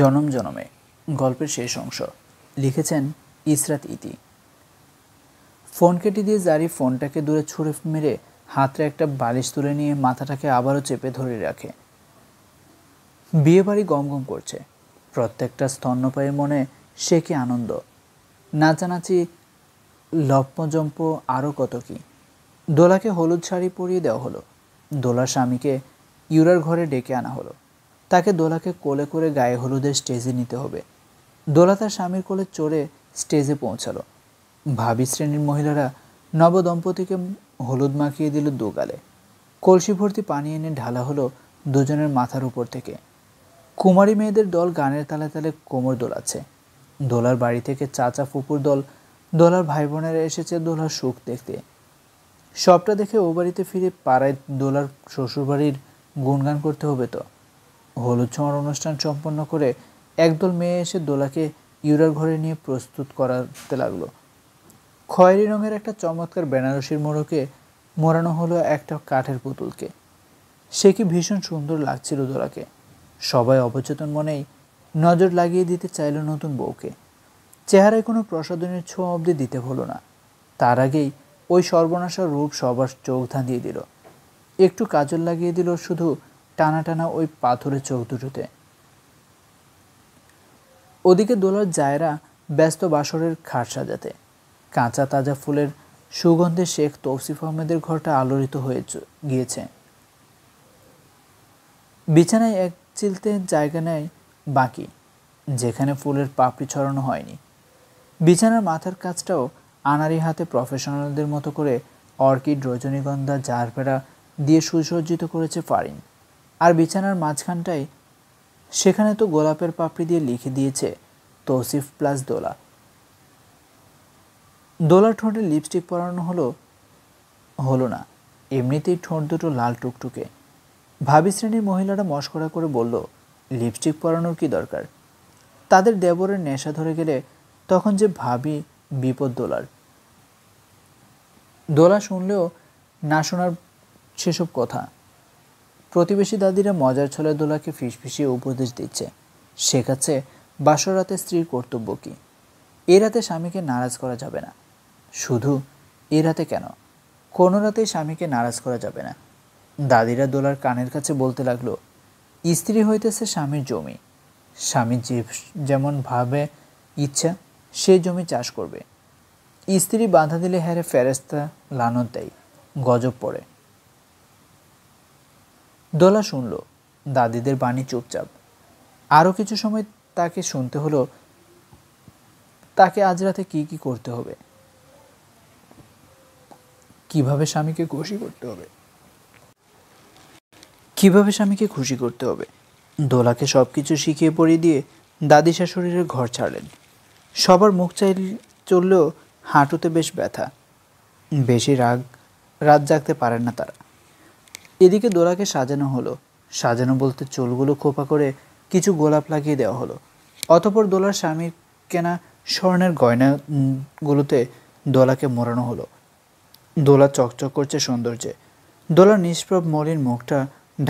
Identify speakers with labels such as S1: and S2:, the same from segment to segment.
S1: জনম জনমে গল্পের শেষ অংশ লিখেছেন ইসরাত ইতি ফোন কেটে দিয়ে জারি ফোনটাকে দূরে ছুঁড়ে মেরে হাতে একটা বালিশ তুলে নিয়ে মাথাটাকে আবারও চেপে ধরে রাখে বিয়ে বাড়ি গমগম করছে প্রত্যেকটা স্তন্যপায়ের মনে সে কি আনন্দ নাচানাচি লম্পজম্প আরও কত কি দোলাকে হলুদ শাড়ি পরিয়ে দেওয়া হলো দোলা স্বামীকে ইউরার ঘরে ডেকে আনা হলো তাকে দোলাকে কোলে করে গায়ে হলুদের স্টেজে নিতে হবে দোলা তার স্বামীর কোলে চড়ে স্টেজে পৌঁছালো ভাবি শ্রেণীর মহিলারা নবদম্পতিকে হলুদ মাখিয়ে দিল দোগালে কলসি ভর্তি পানি এনে ঢালা হলো দুজনের মাথার উপর থেকে কুমারী মেয়েদের দল গানের তালে তালে কোমর দোলাচ্ছে দোলার বাড়ি থেকে চাচা ফুপুর দল দোলার ভাই বোনেরা এসেছে দোলার সুখ দেখতে সবটা দেখে ও বাড়িতে ফিরে পাড়ায় দোলার শ্বশুরবাড়ির গুণগান করতে হবে তো হলুদ ছোঁয়ার অনুষ্ঠান সম্পন্ন করে একদল মেয়ে এসে দোলাকে ইউরার ঘরে নিয়ে প্রস্তুত করাতে লাগলো খয়েরি রঙের একটা চমৎকার বেনারসির মোড়কে মোড়ানো হলো একটা কাঠের পুতুলকে সে কি ভীষণ সুন্দর লাগছিল দোলাকে সবাই অবচেতন মনেই নজর লাগিয়ে দিতে চাইল নতুন বউকে চেহারায় কোনো প্রসাধনের ছোঁয়া অবধি দিতে হলো না তার আগেই ওই সর্বনাশার রূপ সবার চোখ ধাঁধিয়ে দিল একটু কাজল লাগিয়ে দিল শুধু টানা টানা ওই পাথরের চোখ দুটোতে ওদিকে দোলার জায়রা ব্যস্ত বাসরের খাট সাজাতে কাঁচা তাজা ফুলের সুগন্ধে শেখ তৌসিফ আহমেদের ঘরটা আলোড়িত হয়ে গিয়েছে বিছানায় এক চিলতে জায়গা নেয় বাকি যেখানে ফুলের পাপড়ি ছড়ানো হয়নি বিছানার মাথার কাজটাও আনারি হাতে প্রফেশনালদের মতো করে অর্কিড রজনীগন্ধা জারপেড়া দিয়ে সুসজ্জিত করেছে ফারিন আর বিছানার মাঝখানটায় সেখানে তো গোলাপের পাপড়ি দিয়ে লিখে দিয়েছে তৌসিফ প্লাস দোলা দোলা ঠোঁটে লিপস্টিক পরানো হলো হলো না এমনিতেই ঠোঁট দুটো লাল টুকটুকে ভাবি শ্রেণীর মহিলারা মস্করা করে বলল লিপস্টিক পরানোর কি দরকার তাদের দেবরের নেশা ধরে গেলে তখন যে ভাবি বিপদ দোলার দোলা শুনলেও না শোনার সেসব কথা প্রতিবেশী দাদিরা মজার ছলে দোলাকে ফিসফিসিয়ে উপদেশ দিচ্ছে শেখাচ্ছে বাসরাতে স্ত্রীর কর্তব্য কি এ রাতে স্বামীকে নারাজ করা যাবে না শুধু এ রাতে কেন কোনো রাতেই স্বামীকে নারাজ করা যাবে না দাদিরা দোলার কানের কাছে বলতে লাগলো স্ত্রী হইতেছে স্বামীর জমি স্বামী যে যেমন ভাবে ইচ্ছা সে জমি চাষ করবে স্ত্রী বাধা দিলে হ্যারে ফেরেস্তা লানত দেয় গজব পড়ে দোলা শুনল দাদিদের বাণী চুপচাপ আরও কিছু সময় তাকে শুনতে হলো তাকে আজ রাতে কী কী করতে হবে কিভাবে স্বামীকে খুশি করতে হবে কিভাবে স্বামীকে খুশি করতে হবে দোলাকে সব কিছু শিখিয়ে পড়িয়ে দিয়ে দাদি শাশুড়ির ঘর ছাড়লেন সবার মুখ চাই চললেও হাঁটুতে বেশ ব্যথা বেশি রাগ রাত জাগতে পারেন না তারা এদিকে দোলাকে সাজানো হলো সাজানো বলতে চুলগুলো খোপা করে কিছু গোলাপ লাগিয়ে দেওয়া হলো অতপর দোলার স্বামীর কেনা স্বর্ণের গয়নাগুলোতে দোলাকে মোড়ানো হলো দোলা চকচক করছে সৌন্দর্যে দোলার নিষ্প্রভ মলিন মুখটা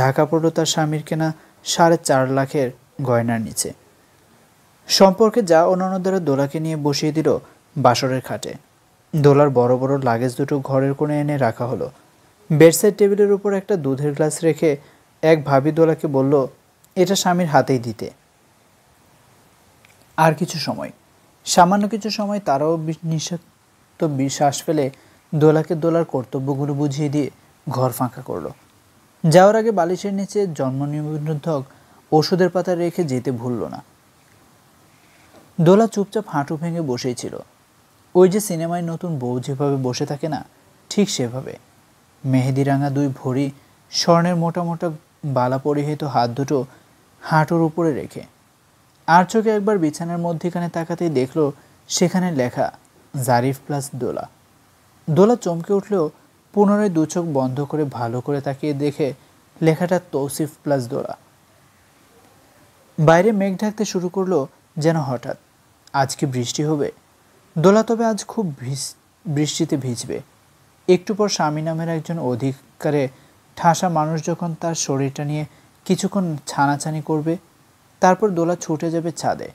S1: ঢাকা পড়লো তার স্বামীর কেনা সাড়ে চার লাখের গয়নার নিচে সম্পর্কে যা অন্যান্য দ্বারা দোলাকে নিয়ে বসিয়ে দিল বাসরের খাটে দোলার বড় বড় লাগেজ দুটো ঘরের কোণে এনে রাখা হলো বেডসাইড টেবিলের উপর একটা দুধের গ্লাস রেখে এক ভাবি দোলাকে বলল এটা স্বামীর হাতেই দিতে আর কিছু সময় সামান্য কিছু সময় তারাও নিঃস্বার্থ বিশ্বাস ফেলে দোলাকে দোলার কর্তব্যগুলো বুঝিয়ে দিয়ে ঘর ফাঁকা করলো যাওয়ার আগে বালিশের নিচে জন্ম নিবন্ধক ওষুধের পাতা রেখে যেতে ভুলল না দোলা চুপচাপ হাঁটু ভেঙে বসেই ছিল ওই যে সিনেমায় নতুন বউ যেভাবে বসে থাকে না ঠিক সেভাবে মেহেদিরাঙা দুই ভরি স্বর্ণের মোটা মোটা বালা পরিহিত হাত দুটো হাঁটুর উপরে রেখে আর চোখে একবার বিছানার মধ্যেখানে তাকাতেই দেখল সেখানে লেখা জারিফ প্লাস দোলা দোলা চমকে উঠলেও পুনরায় দু চোখ বন্ধ করে ভালো করে তাকিয়ে দেখে লেখাটা তৌসিফ প্লাস দোলা বাইরে মেঘ ঢাকতে শুরু করলো যেন হঠাৎ আজকে বৃষ্টি হবে দোলা তবে আজ খুব বৃষ্টিতে ভিজবে একটু পর স্বামী নামের একজন অধিকারে ঠাসা মানুষ যখন তার শরীরটা নিয়ে কিছুক্ষণ ছানাছানি করবে তারপর দোলা ছুটে যাবে ছাদে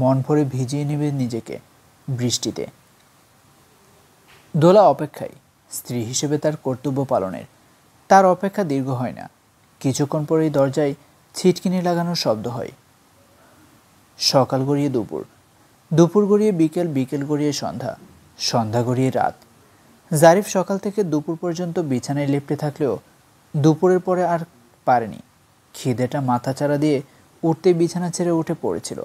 S1: মন ভরে ভিজিয়ে নেবে নিজেকে বৃষ্টিতে দোলা অপেক্ষায় স্ত্রী হিসেবে তার কর্তব্য পালনের তার অপেক্ষা দীর্ঘ হয় না কিছুক্ষণ পরেই দরজায় ছিটকিনি লাগানোর শব্দ হয় সকাল গড়িয়ে দুপুর দুপুর গড়িয়ে বিকেল বিকেল গড়িয়ে সন্ধ্যা সন্ধ্যা গড়িয়ে রাত জারিফ সকাল থেকে দুপুর পর্যন্ত বিছানায় লেপটে থাকলেও দুপুরের পরে আর পারেনি খিদেটা মাথা দিয়ে উঠতে বিছানা ছেড়ে উঠে পড়েছিল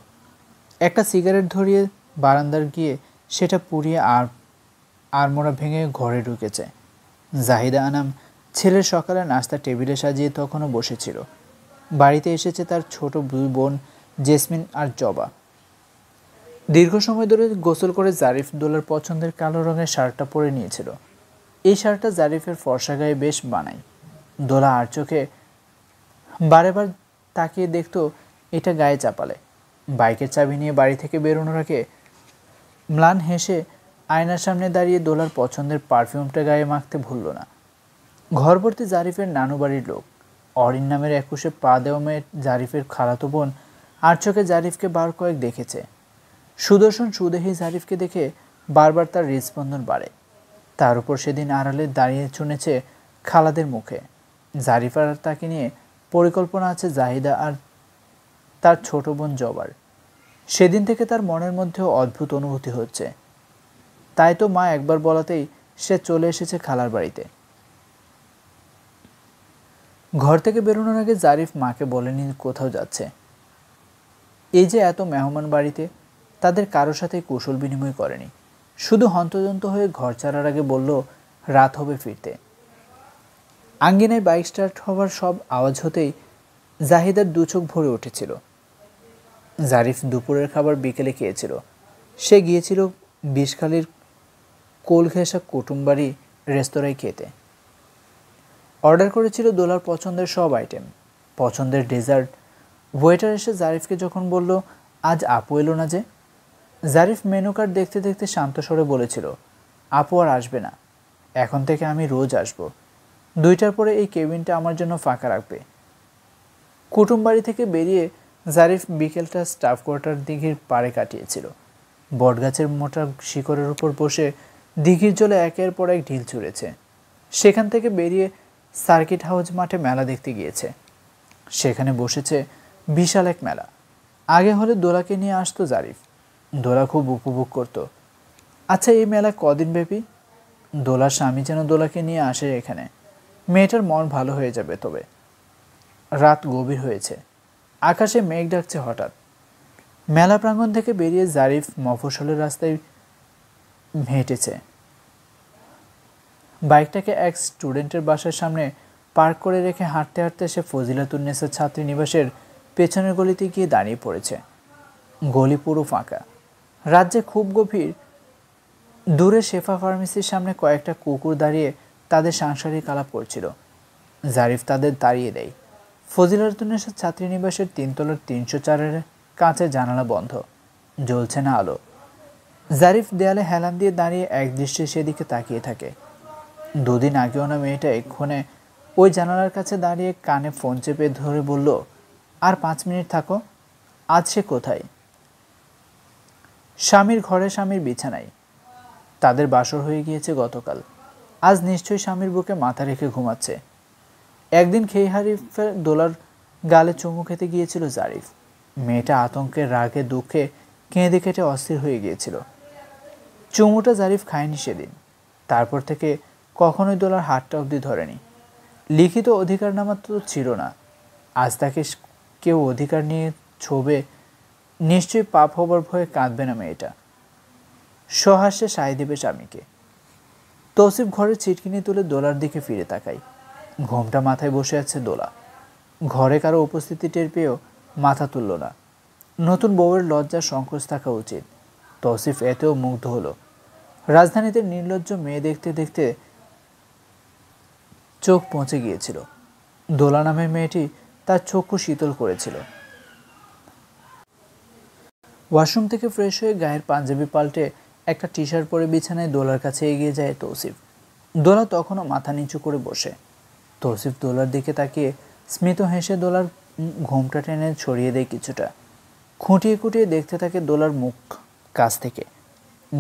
S1: একটা সিগারেট ধরিয়ে বারান্দার গিয়ে সেটা পুড়িয়ে আর আড়মোড়া ভেঙে ঘরে ঢুকেছে জাহিদা আনাম ছেলের সকালে নাস্তা টেবিলে সাজিয়ে তখনও বসেছিল বাড়িতে এসেছে তার ছোট দুই বোন জেসমিন আর জবা দীর্ঘ সময় ধরে গোসল করে জারিফ দোলার পছন্দের কালো রঙের শার্টটা পরে নিয়েছিল এই শার্টটা জারিফের ফর্সা গায়ে বেশ বানায় দোলা আর চোখে বারেবার তাকিয়ে দেখত এটা গায়ে চাপালে বাইকের চাবি নিয়ে বাড়ি থেকে বেরোনোর আগে ম্লান হেসে আয়নার সামনে দাঁড়িয়ে দোলার পছন্দের পারফিউমটা গায়ে মাখতে ভুলল না ঘরবর্তী জারিফের নানু বাড়ির লোক অরিন নামের একুশে পা দেওয়া মেয়ের জারিফের খালাতো বোন আর চোখে জারিফকে বার কয়েক দেখেছে সুদর্শন সুদেহী জারিফকে দেখে বারবার তার হৃদস্পন্দন বাড়ে তার উপর সেদিন আড়ালে দাঁড়িয়ে চুনেছে খালাদের মুখে জারিফার তাকে নিয়ে পরিকল্পনা আছে জাহিদা আর তার ছোট বোন জবার সেদিন থেকে তার মনের মধ্যেও অদ্ভুত অনুভূতি হচ্ছে তাই তো মা একবার বলাতেই সে চলে এসেছে খালার বাড়িতে ঘর থেকে বেরোনোর আগে জারিফ মাকে বলেনি কোথাও যাচ্ছে এই যে এত মেহমান বাড়িতে তাদের কারো সাথে কৌশল বিনিময় করেনি শুধু হন্তদন্ত হয়ে ঘর ছাড়ার আগে বলল রাত হবে ফিরতে আঙ্গিনায় বাইক স্টার্ট হওয়ার সব আওয়াজ হতেই জাহিদার দু চোখ ভরে উঠেছিল জারিফ দুপুরের খাবার বিকেলে খেয়েছিল সে গিয়েছিল বিষখালির কোলঘেসা কুটুমবাড়ি রেস্তোরাঁয় খেতে অর্ডার করেছিল দোলার পছন্দের সব আইটেম পছন্দের ডেজার্ট ওয়েটার এসে জারিফকে যখন বলল আজ আপু এলো না যে জারিফ মেনু কার্ড দেখতে দেখতে শান্ত স্বরে বলেছিল আপু আর আসবে না এখন থেকে আমি রোজ আসব দুইটার পরে এই কেবিনটা আমার জন্য ফাঁকা রাখবে কুটুম বাড়ি থেকে বেরিয়ে জারিফ বিকেলটা স্টাফ কোয়ার্টার দিঘির পাড়ে কাটিয়েছিল বটগাছের মোটা শিকড়ের উপর বসে দিঘির জলে একের পর এক ঢিল ছুঁড়েছে সেখান থেকে বেরিয়ে সার্কিট হাউস মাঠে মেলা দেখতে গিয়েছে সেখানে বসেছে বিশাল এক মেলা আগে হলে দোলাকে নিয়ে আসতো জারিফ দোলা খুব উপভোগ করত আচ্ছা এই মেলা কদিন ব্যাপী দোলার স্বামী যেন দোলাকে নিয়ে আসে এখানে মেয়েটার মন ভালো হয়ে যাবে তবে রাত গভীর হয়েছে আকাশে মেঘ ডাকছে হঠাৎ মেলা প্রাঙ্গণ থেকে বেরিয়ে জারিফ মফসলের রাস্তায় হেঁটেছে বাইকটাকে এক স্টুডেন্টের বাসার সামনে পার্ক করে রেখে হাঁটতে হাঁটতে সে ফজিলাতুন্নেসা ছাত্রী নিবাসের পেছনের গলিতে গিয়ে দাঁড়িয়ে পড়েছে গলি পুরো ফাঁকা রাজ্যে খুব গভীর দূরে শেফা ফার্মেসির সামনে কয়েকটা কুকুর দাঁড়িয়ে তাদের সাংসারিক আলাপ করছিল জারিফ তাদের তাড়িয়ে দেয় ফজিলাতুন্নেশা ছাত্রী নিবাসের তিনতলার তিনশো চারের কাঁচে জানালা বন্ধ জ্বলছে না আলো জারিফ দেয়ালে হেলান দিয়ে দাঁড়িয়ে এক দৃষ্টি সেদিকে তাকিয়ে থাকে দুদিন আগেও না মেয়েটা এক্ষণে ওই জানালার কাছে দাঁড়িয়ে কানে ফোন চেপে ধরে বলল আর পাঁচ মিনিট থাকো আজ সে কোথায় স্বামীর ঘরে স্বামীর বিছানায় তাদের বাসর হয়ে গিয়েছে গতকাল আজ নিশ্চয়ই স্বামীর বুকে মাথা রেখে ঘুমাচ্ছে একদিন খেই হারিফের দোলার গালে চুমু খেতে গিয়েছিল জারিফ মেয়েটা আতঙ্কের রাগে দুঃখে কেঁদে কেটে অস্থির হয়ে গিয়েছিল চুমুটা জারিফ খায়নি সেদিন তারপর থেকে কখনোই দোলার হাতটা অবধি ধরেনি লিখিত অধিকারনামা তো ছিল না আজ তাকে কেউ অধিকার নিয়ে ছবে নিশ্চয়ই পাপ হবার ভয়ে কাঁদবে না মেয়েটা সহাসে সাই দেবে স্বামীকে তসিফ ঘরে ছিটকিনি তুলে দোলার দিকে ফিরে তাকাই ঘোমটা মাথায় বসে আছে দোলা ঘরে কারো উপস্থিতি টের পেয়েও মাথা তুলল না নতুন বউয়ের লজ্জা সংকোচ থাকা উচিত তসিফ এতেও মুগ্ধ হলো রাজধানীতে নির্লজ্জ মেয়ে দেখতে দেখতে চোখ পৌঁছে গিয়েছিল দোলা নামের মেয়েটি তার চক্ষু শীতল করেছিল ওয়াশরুম থেকে ফ্রেশ হয়ে গায়ের পাঞ্জাবি পাল্টে একটা টি শার্ট পরে বিছানায় দোলার কাছে এগিয়ে যায় তৌসিফ দোলা তখনও মাথা নিচু করে বসে তৌসিফ দোলার দিকে তাকিয়ে স্মিত হেসে দোলার ঘোমটা টেনে ছড়িয়ে দেয় কিছুটা খুঁটিয়ে খুঁটিয়ে দেখতে থাকে দোলার মুখ কাছ থেকে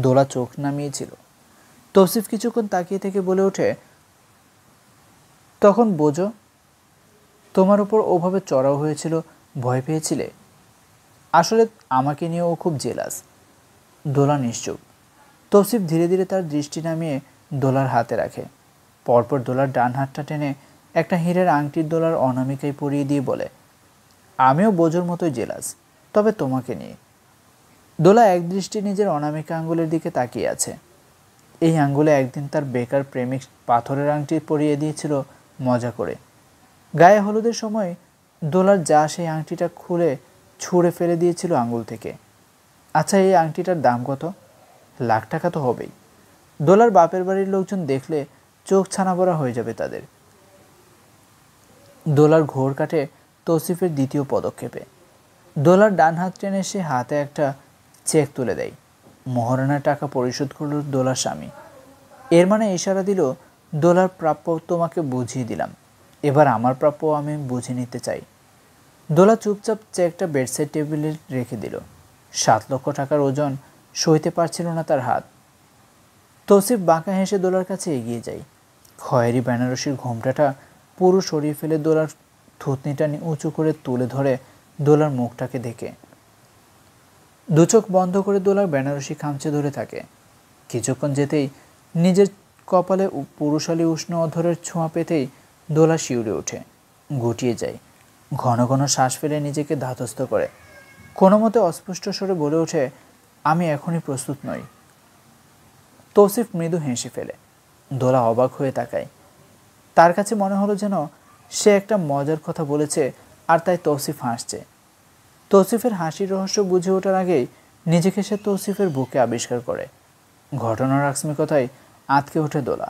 S1: দোলা চোখ নামিয়েছিল তৌসিফ কিছুক্ষণ তাকিয়ে থেকে বলে ওঠে তখন বোঝো তোমার উপর ওভাবে চড়াও হয়েছিল ভয় পেয়েছিলে আসলে আমাকে নিয়ে ও খুব জেলাস দোলা নিশ্চুপ তসিফ ধীরে ধীরে তার দৃষ্টি নামিয়ে দোলার হাতে রাখে পরপর দোলার ডান হাতটা টেনে একটা হীরের আংটির দোলার অনামিকায় পরিয়ে দিয়ে বলে আমিও বোঝোর মতোই জেলাস তবে তোমাকে নিয়ে দোলা এক দৃষ্টি নিজের অনামিকা আঙ্গুলের দিকে তাকিয়ে আছে এই আঙ্গুলে একদিন তার বেকার প্রেমিক পাথরের আংটি পরিয়ে দিয়েছিল মজা করে গায়ে হলুদের সময় দোলার যা সেই আংটিটা খুলে ছুঁড়ে ফেলে দিয়েছিল আঙুল থেকে আচ্ছা এই আংটিটার দাম কত লাখ টাকা তো হবেই দোলার বাপের বাড়ির লোকজন দেখলে চোখ ছানাবড়া হয়ে যাবে তাদের দোলার ঘোর কাটে তৌসিফের দ্বিতীয় পদক্ষেপে দোলার ডান হাত টেনে সে হাতে একটা চেক তুলে দেয় মহারণার টাকা পরিশোধ করল দোলার স্বামী এর মানে ইশারা দিল দোলার প্রাপ্য তোমাকে বুঝিয়ে দিলাম এবার আমার প্রাপ্য আমি বুঝে নিতে চাই দোলা চুপচাপ চেকটা বেডসাইড টেবিলে রেখে দিল সাত লক্ষ টাকার ওজন সইতে পারছিল না তার হাত তসিফ বাঁকা হেসে দোলার কাছে এগিয়ে যায় খয়েরি বেনারসির ঘোমটাটা পুরো সরিয়ে ফেলে দোলার থুতনিটা উঁচু করে তুলে ধরে দোলার মুখটাকে দেখে দুচোখ বন্ধ করে দোলার বেনারসি খামচে ধরে থাকে কিছুক্ষণ যেতেই নিজের কপালে পুরুষালী উষ্ণ অধরের ছোঁয়া পেতেই দোলা শিউরে ওঠে গুটিয়ে যায় ঘন ঘন শ্বাস ফেলে নিজেকে ধাতস্থ করে কোনো মতে অস্পষ্ট স্বরে বলে ওঠে আমি এখনই প্রস্তুত নই তৌসিফ মৃদু হেসে ফেলে দোলা অবাক হয়ে তাকায় তার কাছে মনে হলো যেন সে একটা মজার কথা বলেছে আর তাই তৌসিফ হাসছে তৌসিফের হাসির রহস্য বুঝে ওঠার আগেই নিজেকে সে তৌসিফের বুকে আবিষ্কার করে ঘটনার আকস্মিকতায় আঁতকে ওঠে দোলা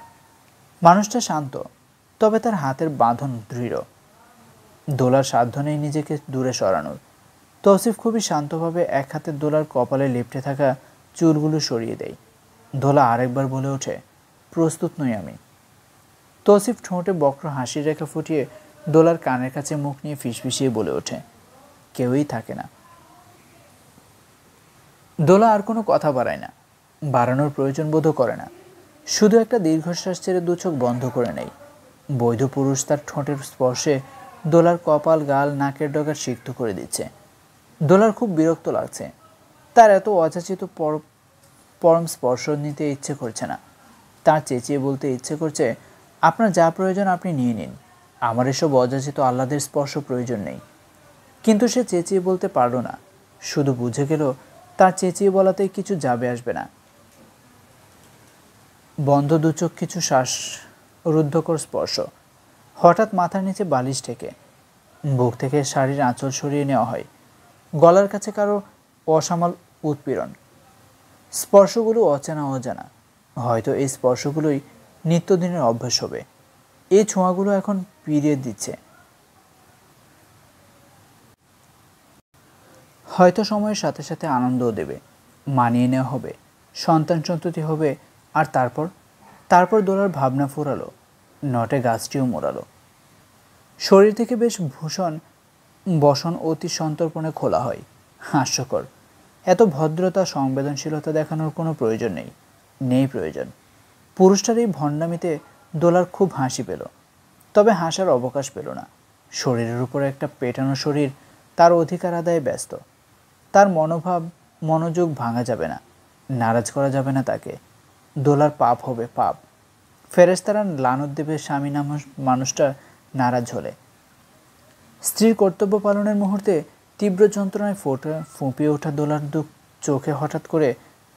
S1: মানুষটা শান্ত তবে তার হাতের বাঁধন দৃঢ় দোলার সাধ্য নেই নিজেকে দূরে সরানোর তৌসিফ খুবই শান্তভাবে এক হাতে দোলার কপালে লিপটে থাকা চুলগুলো সরিয়ে দেয় দোলা আরেকবার বলে ওঠে প্রস্তুত নই আমি তৌসিফ ঠোঁটে বক্র হাসির রেখা ফুটিয়ে দোলার কানের কাছে মুখ নিয়ে ফিসফিসিয়ে বলে ওঠে কেউই থাকে না দোলা আর কোনো কথা বাড়ায় না বাড়ানোর প্রয়োজন বোধও করে না শুধু একটা দীর্ঘশ্বাস ছেড়ে দু চোখ বন্ধ করে নেয় বৈধ পুরুষ তার ঠোঁটের স্পর্শে দোলার কপাল গাল নাকের ডগার সিক্ত করে দিচ্ছে দোলার খুব বিরক্ত লাগছে তার এত অযাচিত পরম স্পর্শ নিতে ইচ্ছে করছে না তার চেঁচিয়ে বলতে ইচ্ছে করছে আপনার যা প্রয়োজন আপনি নিয়ে নিন আমার এসব অযাচিত আহ্লাদের স্পর্শ প্রয়োজন নেই কিন্তু সে চেঁচিয়ে বলতে পারল না শুধু বুঝে গেল তার চেঁচিয়ে বলাতে কিছু যাবে আসবে না বন্ধ দুচক কিছু শ্বাস রুদ্ধকর স্পর্শ হঠাৎ মাথার নিচে বালিশ ঢেকে বুক থেকে শাড়ির আঁচল সরিয়ে নেওয়া হয় গলার কাছে কারো অসামাল উৎপীড়ন স্পর্শগুলো অচেনা অজানা হয়তো এই স্পর্শগুলোই নিত্যদিনের অভ্যাস হবে এই ছোঁয়াগুলো এখন পিরিয়ে দিচ্ছে হয়তো সময়ের সাথে সাথে আনন্দও দেবে মানিয়ে নেওয়া হবে সন্তান সন্ততি হবে আর তারপর তারপর দোলার ভাবনা ফুরালো নটে গাছটিও মোড়ালো শরীর থেকে বেশ ভূষণ বসন অতি সন্তর্পণে খোলা হয় হাস্যকর এত ভদ্রতা সংবেদনশীলতা দেখানোর কোনো প্রয়োজন নেই নেই প্রয়োজন পুরুষটার এই ভণ্ডামিতে দোলার খুব হাসি পেল তবে হাসার অবকাশ পেল না শরীরের উপর একটা পেটানো শরীর তার অধিকার আদায়ে ব্যস্ত তার মনোভাব মনোযোগ ভাঙা যাবে না নারাজ করা যাবে না তাকে দোলার পাপ হবে পাপ ফেরেস্তারা দেবে স্বামী নাম মানুষটা নারাজ হলে স্ত্রীর কর্তব্য পালনের মুহূর্তে তীব্র যন্ত্রণায় ফোটা ফুঁপিয়ে ওঠা দোলার দুঃখ চোখে হঠাৎ করে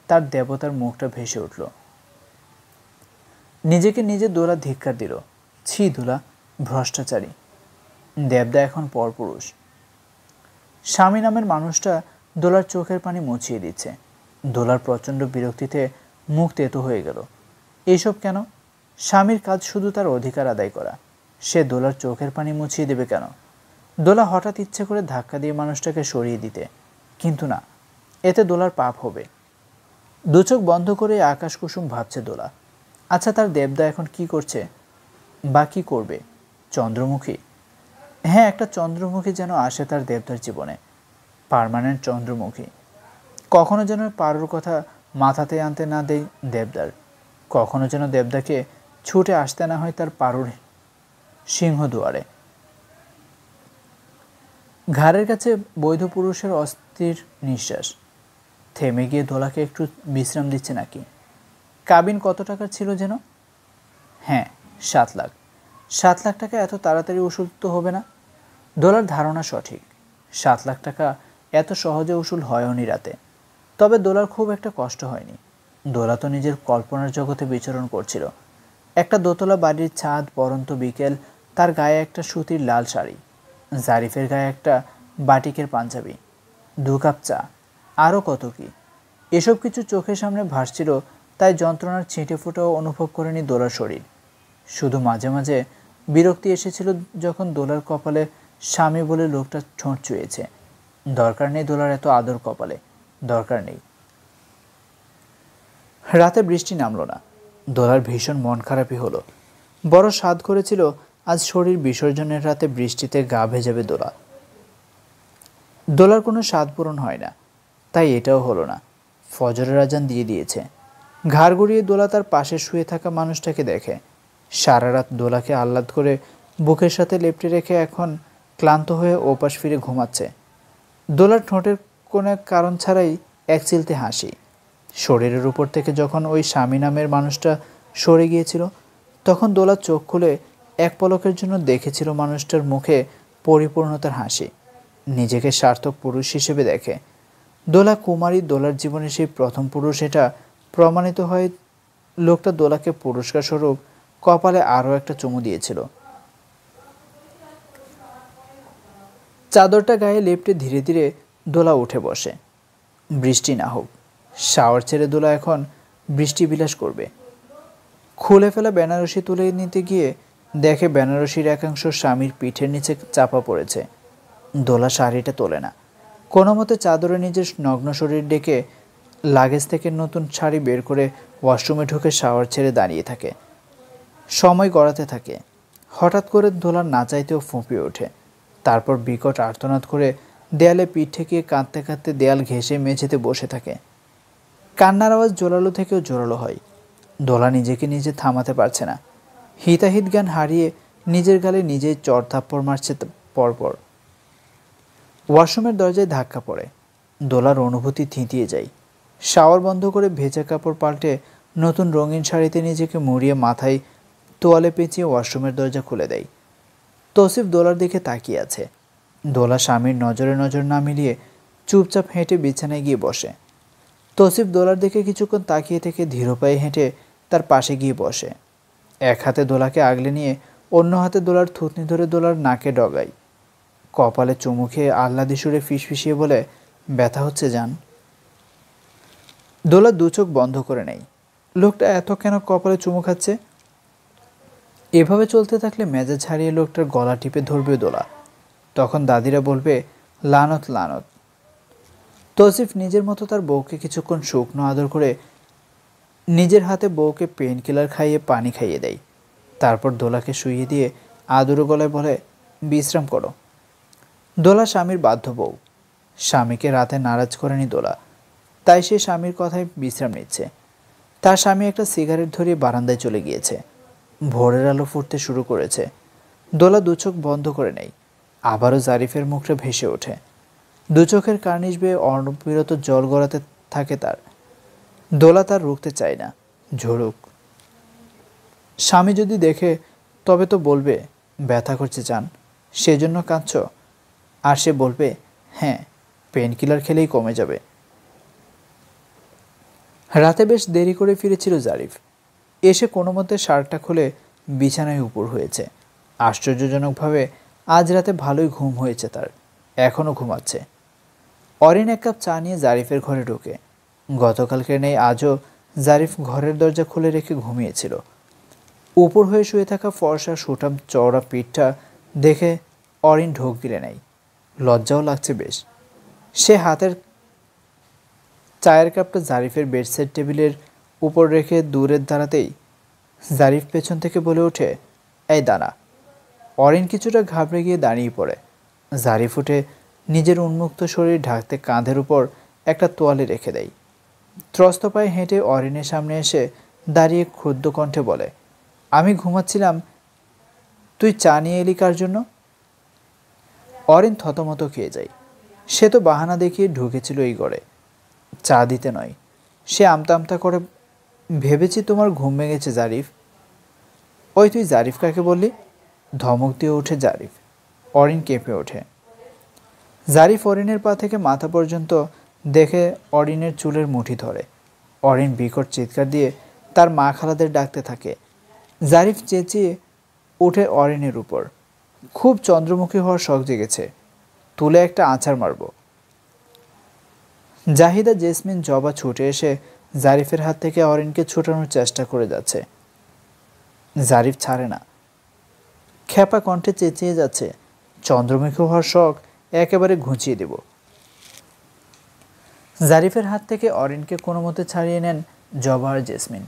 S1: তার দেবতার মুখটা ভেসে উঠল নিজেকে নিজে দোলা ধিক্কার দিল ছি দোলা ভ্রষ্টাচারী দেবদা এখন পরপুরুষ স্বামী নামের মানুষটা দোলার চোখের পানি মুছিয়ে দিচ্ছে দোলার প্রচণ্ড বিরক্তিতে মুখ তেতো হয়ে গেল এইসব কেন স্বামীর কাজ শুধু তার অধিকার আদায় করা সে দোলার চোখের পানি মুছিয়ে দেবে কেন দোলা হঠাৎ ইচ্ছে করে ধাক্কা দিয়ে মানুষটাকে সরিয়ে দিতে কিন্তু না এতে দোলার পাপ হবে দুচোখ বন্ধ করে আকাশ কুসুম ভাবছে দোলা আচ্ছা তার দেবদা এখন কি করছে বা কী করবে চন্দ্রমুখী হ্যাঁ একটা চন্দ্রমুখী যেন আসে তার দেবদার জীবনে পারমানেন্ট চন্দ্রমুখী কখনো যেন পারুর কথা মাথাতে আনতে না দেয় দেবদার কখনো যেন দেবদাকে ছুটে আসতে না হয় তার পারুর দুয়ারে ঘাড়ের কাছে বৈধ পুরুষের অস্থির নিঃশ্বাস থেমে গিয়ে দোলাকে একটু বিশ্রাম দিচ্ছে নাকি কাবিন কত টাকার ছিল যেন হ্যাঁ সাত লাখ সাত লাখ টাকা এত তাড়াতাড়ি উসুল তো হবে না দোলার ধারণা সঠিক সাত লাখ টাকা এত সহজে উসুল হয়নি রাতে তবে দোলার খুব একটা কষ্ট হয়নি দোলা তো নিজের কল্পনার জগতে বিচরণ করছিল একটা দোতলা বাড়ির ছাদ পরন্ত বিকেল তার গায়ে একটা সুতির লাল শাড়ি জারিফের গায়ে একটা বাটিকের পাঞ্জাবি দু কাপ চা আরও কত কি এসব কিছু চোখের সামনে ভাসছিল তাই যন্ত্রণার ছিঁটে ফুটাও অনুভব করেনি দোলার শরীর শুধু মাঝে মাঝে বিরক্তি এসেছিল যখন দোলার কপালে স্বামী বলে লোকটা ছোঁট চুয়েছে দরকার নেই দোলার এত আদর কপালে দরকার নেই রাতে বৃষ্টি নামলো না দোলার ভীষণ মন খারাপই হলো বড় স্বাদ করেছিল আজ শরীর বিসর্জনের রাতে বৃষ্টিতে গা ভেজাবে দোলা দোলার কোনো স্বাদ পূরণ হয় না তাই এটাও হলো না ফজরের আজান দিয়ে দিয়েছে ঘাড় গড়িয়ে দোলা তার পাশে শুয়ে থাকা মানুষটাকে দেখে সারা রাত দোলাকে আহ্লাদ করে বুকের সাথে লেপটে রেখে এখন ক্লান্ত হয়ে ওপাশ ফিরে ঘুমাচ্ছে দোলার ঠোঁটের কোনো কারণ ছাড়াই এক চিলতে হাসি শরীরের উপর থেকে যখন ওই স্বামী নামের মানুষটা সরে গিয়েছিল তখন দোলা চোখ খুলে এক পলকের জন্য দেখেছিল মানুষটার মুখে পরিপূর্ণতার হাসি নিজেকে সার্থক পুরুষ হিসেবে দেখে দোলা কুমারী দোলার জীবনে সেই প্রথম পুরুষ এটা প্রমাণিত হয় লোকটা দোলাকে পুরস্কার স্বরূপ কপালে আরও একটা চুমু দিয়েছিল চাদরটা গায়ে লেপটে ধীরে ধীরে দোলা উঠে বসে বৃষ্টি না হোক শাওয়ার ছেড়ে দোলা এখন বৃষ্টি বিলাস করবে খুলে ফেলা বেনারসি তুলে নিতে গিয়ে দেখে বেনারসির একাংশ স্বামীর পিঠের নিচে চাপা পড়েছে দোলা শাড়িটা তোলে না কোনো মতে চাদরে নিজের নগ্ন শরীর ডেকে লাগেজ থেকে নতুন শাড়ি বের করে ওয়াশরুমে ঢুকে শাওয়ার ছেড়ে দাঁড়িয়ে থাকে সময় গড়াতে থাকে হঠাৎ করে দোলা না চাইতেও ফুঁপিয়ে ওঠে তারপর বিকট আর্তনাদ করে দেয়ালে পিঠ ঠেকিয়ে কাঁদতে কাঁদতে দেয়াল ঘেঁষে মেঝেতে বসে থাকে কান্নার আওয়াজ জোরালো থেকেও জোরালো হয় দোলা নিজেকে নিজে থামাতে পারছে না হিতাহিত জ্ঞান হারিয়ে নিজের গালে নিজেই চর থাপ্পড় মারছে পরপর ওয়াশরুমের দরজায় ধাক্কা পড়ে দোলার অনুভূতি থিতিয়ে যায় শাওয়ার বন্ধ করে ভেজা কাপড় পাল্টে নতুন রঙিন শাড়িতে নিজেকে মুড়িয়ে মাথায় তোয়ালে পেঁচিয়ে ওয়াশরুমের দরজা খুলে দেয় তসিফ দোলার দিকে তাকিয়ে আছে দোলা স্বামীর নজরে নজর না মিলিয়ে চুপচাপ হেঁটে বিছানায় গিয়ে বসে তসিফ দোলার দিকে কিছুক্ষণ তাকিয়ে থেকে ধীরপায়ে হেঁটে তার পাশে গিয়ে বসে এক হাতে দোলাকে আগলে নিয়ে অন্য হাতে দোলার থুতনি ধরে দোলার নাকে ডগাই কপালে চুমুখে আহ্লাদি সুরে ফিসফিসিয়ে বলে ব্যথা হচ্ছে যান দোলা দু চোখ বন্ধ করে নেই লোকটা এত কেন কপালে চুমু খাচ্ছে এভাবে চলতে থাকলে মেজাজ ছাড়িয়ে লোকটার গলা টিপে ধরবে দোলা তখন দাদিরা বলবে লানত লানত তৌসিফ নিজের মতো তার বউকে কিছুক্ষণ শুকনো আদর করে নিজের হাতে বউকে পেন কিলার খাইয়ে পানি খাইয়ে দেয় তারপর দোলাকে শুইয়ে দিয়ে আদর গলায় বলে বিশ্রাম করো দোলা স্বামীর বাধ্য বউ স্বামীকে রাতে নারাজ করেনি দোলা তাই সে স্বামীর কথায় বিশ্রাম নিচ্ছে তার স্বামী একটা সিগারেট ধরিয়ে বারান্দায় চলে গিয়েছে ভোরের আলো ফুটতে শুরু করেছে দোলা দুচোখ বন্ধ করে নেয় আবারও জারিফের মুখটা ভেসে ওঠে দু চোখের কার্নিশ বেয়ে অনবিরত জল গড়াতে থাকে তার দোলা তার রুখতে চায় না ঝরুক স্বামী যদি দেখে তবে তো বলবে ব্যথা করছে চান সেজন্য কাঁদছ আর সে বলবে হ্যাঁ পেন কিলার খেলেই কমে যাবে রাতে বেশ দেরি করে ফিরেছিল জারিফ এসে কোনো মতে শার্টটা খুলে বিছানায় উপর হয়েছে আশ্চর্যজনকভাবে আজ রাতে ভালোই ঘুম হয়েছে তার এখনও ঘুমাচ্ছে অরিন এক কাপ চা নিয়ে জারিফের ঘরে ঢুকে গতকালকে নেই আজও জারিফ ঘরের দরজা খুলে রেখে ঘুমিয়েছিল উপর হয়ে শুয়ে থাকা ফর্সা সুটাম চওড়া পিঠটা দেখে অরিন ঢোক গিলে নেই লজ্জাও লাগছে বেশ সে হাতের চায়ের কাপটা জারিফের বেডসাইড টেবিলের উপর রেখে দূরের দাঁড়াতেই জারিফ পেছন থেকে বলে ওঠে এই দানা অরিন কিছুটা ঘাবড়ে গিয়ে দাঁড়িয়ে পড়ে জারিফ উঠে নিজের উন্মুক্ত শরীর ঢাকতে কাঁধের উপর একটা তোয়ালে রেখে দেয় ত্রস্ত পায়ে হেঁটে অরিনের সামনে এসে দাঁড়িয়ে ক্ষুদ্র কণ্ঠে বলে আমি ঘুমাচ্ছিলাম তুই চা নিয়ে এলি কার জন্য অরিন থতমত খেয়ে যায় সে তো বাহানা দেখিয়ে ঢুকেছিল এই গড়ে চা দিতে নয় সে আমতা আমতা করে ভেবেছি তোমার ঘুম ভেঙেছে জারিফ ওই তুই জারিফ কাকে বললি ধমক দিয়ে ওঠে জারিফ অরিন কেঁপে ওঠে জারিফ অরিনের পা থেকে মাথা পর্যন্ত দেখে অরিনের চুলের মুঠি ধরে অরিন বিকট চিৎকার দিয়ে তার মা খালাদের ডাকতে থাকে জারিফ চেঁচিয়ে ওঠে অরিনের উপর খুব চন্দ্রমুখী হওয়ার শখ জেগেছে তুলে একটা আছাড় মারব জাহিদা জেসমিন জবা ছুটে এসে জারিফের হাত থেকে অরিনকে ছুটানোর চেষ্টা করে যাচ্ছে জারিফ ছাড়ে না খ্যাপা কণ্ঠে চেঁচিয়ে যাচ্ছে চন্দ্রমুখী হওয়ার শখ একেবারে ঘুঁচিয়ে দেব জারিফের হাত থেকে অরিনকে কোনো মতে ছাড়িয়ে নেন জবার জেসমিন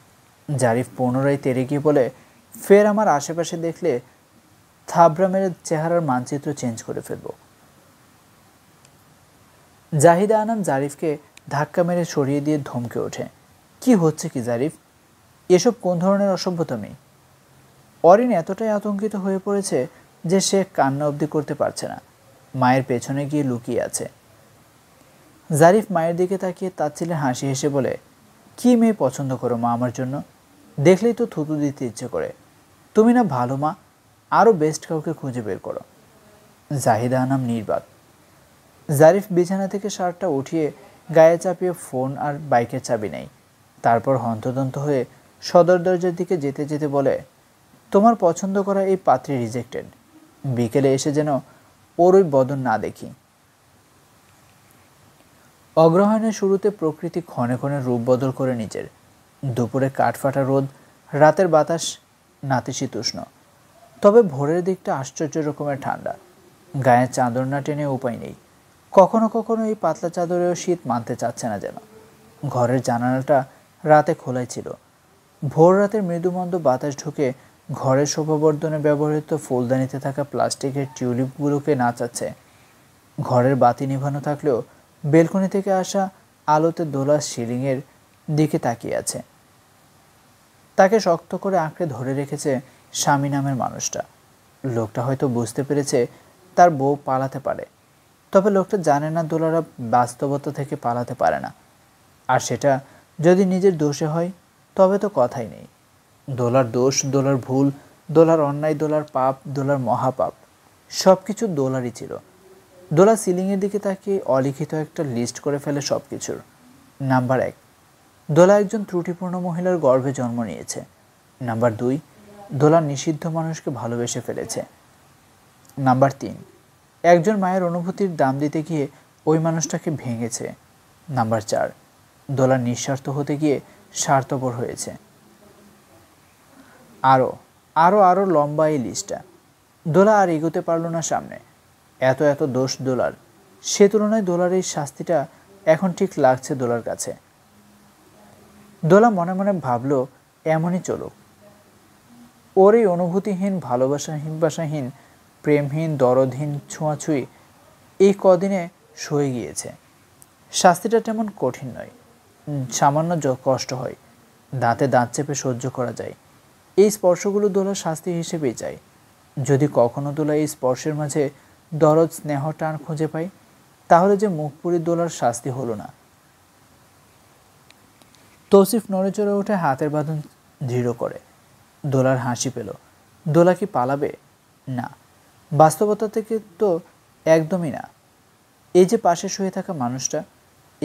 S1: জারিফ পুনরায় তেরে গিয়ে বলে ফের আমার আশেপাশে দেখলে থাবরামের চেহারার মানচিত্র চেঞ্জ করে ফেলব জাহিদা আনাম জারিফকে ধাক্কা মেরে সরিয়ে দিয়ে ধমকে ওঠে কি হচ্ছে কি জারিফ এসব কোন ধরনের অসভ্যতামি অরিন এতটাই আতঙ্কিত হয়ে পড়েছে যে সে কান্না অব্দি করতে পারছে না মায়ের পেছনে গিয়ে লুকিয়ে আছে জারিফ মায়ের দিকে তাকিয়ে তার ছেলে হাসি হেসে বলে কি মেয়ে পছন্দ করো মা আমার জন্য দেখলেই তো থুতু দিতে ইচ্ছে করে তুমি না ভালো মা আরও বেস্ট কাউকে খুঁজে বের করো জাহিদা নাম নির্বাক জারিফ বিছানা থেকে শার্টটা উঠিয়ে গায়ে চাপিয়ে ফোন আর বাইকের চাবি নেই তারপর হন্তদন্ত হয়ে সদর দরজার দিকে যেতে যেতে বলে তোমার পছন্দ করা এই পাত্রী রিজেক্টেড বিকেলে এসে যেন ওর বদন না দেখি অগ্রহায়ণের শুরুতে প্রকৃতি ক্ষণে ক্ষণে রূপ বদল করে নিজের দুপুরে কাঠফাটা রোদ রাতের বাতাস নাতিশীতোষ্ণ তবে ভোরের দিকটা আশ্চর্য রকমের ঠান্ডা গায়ে চাদর না টেনে উপায় নেই কখনো কখনো এই পাতলা চাদরেও শীত মানতে চাচ্ছে না যেন ঘরের জানালাটা রাতে খোলাই ছিল ভোর রাতের মৃদুমন্দ বাতাস ঢুকে ঘরের শোভাবর্ধনে ব্যবহৃত ফুলদানিতে থাকা প্লাস্টিকের টিউলিপগুলোকে নাচাচ্ছে ঘরের বাতি নিভানো থাকলেও বেলকনি থেকে আসা আলোতে দোলা সিলিংয়ের দিকে তাকিয়ে আছে তাকে শক্ত করে আঁকড়ে ধরে রেখেছে স্বামী নামের মানুষটা লোকটা হয়তো বুঝতে পেরেছে তার বউ পালাতে পারে তবে লোকটা জানে না দোলারা বাস্তবতা থেকে পালাতে পারে না আর সেটা যদি নিজের দোষে হয় তবে তো কথাই নেই দোলার দোষ দোলার ভুল দোলার অন্যায় দোলার পাপ দোলার মহাপাপ সব কিছু দোলারই ছিল দোলা সিলিংয়ের দিকে তাকে অলিখিত একটা লিস্ট করে ফেলে সব কিছুর নাম্বার এক দোলা একজন ত্রুটিপূর্ণ মহিলার গর্ভে জন্ম নিয়েছে নাম্বার দুই দোলা নিষিদ্ধ মানুষকে ভালোবেসে ফেলেছে নাম্বার তিন একজন মায়ের অনুভূতির দাম দিতে গিয়ে ওই মানুষটাকে ভেঙেছে নাম্বার চার দোলা নিঃস্বার্থ হতে গিয়ে স্বার্থপর হয়েছে আরও আরও আরও লম্বা এই লিস্টটা দোলা আর এগোতে পারল না সামনে এত এত দোষ দোলার সে তুলনায় দোলার এই শাস্তিটা এখন ঠিক লাগছে দোলার কাছে দোলা মনে মনে ভাবল এমনই চলুক ওর এই অনুভূতিহীন ভালোবাসা হিমবাসাহীন প্রেমহীন দরদহীন ছোঁয়াছুঁই এই কদিনে সয়ে গিয়েছে শাস্তিটা তেমন কঠিন নয় সামান্য কষ্ট হয় দাঁতে দাঁত চেপে সহ্য করা যায় এই স্পর্শগুলো দোলা শাস্তি হিসেবেই চাই যদি কখনো দোলা এই স্পর্শের মাঝে দরদ স্নেহ টান খুঁজে পাই তাহলে যে মুখ দোলার শাস্তি হলো না তৌসিফ চড়ে উঠে হাতের বাঁধন দৃঢ় করে দোলার হাসি পেল দোলা কি পালাবে না বাস্তবতা থেকে তো একদমই না এই যে পাশে শুয়ে থাকা মানুষটা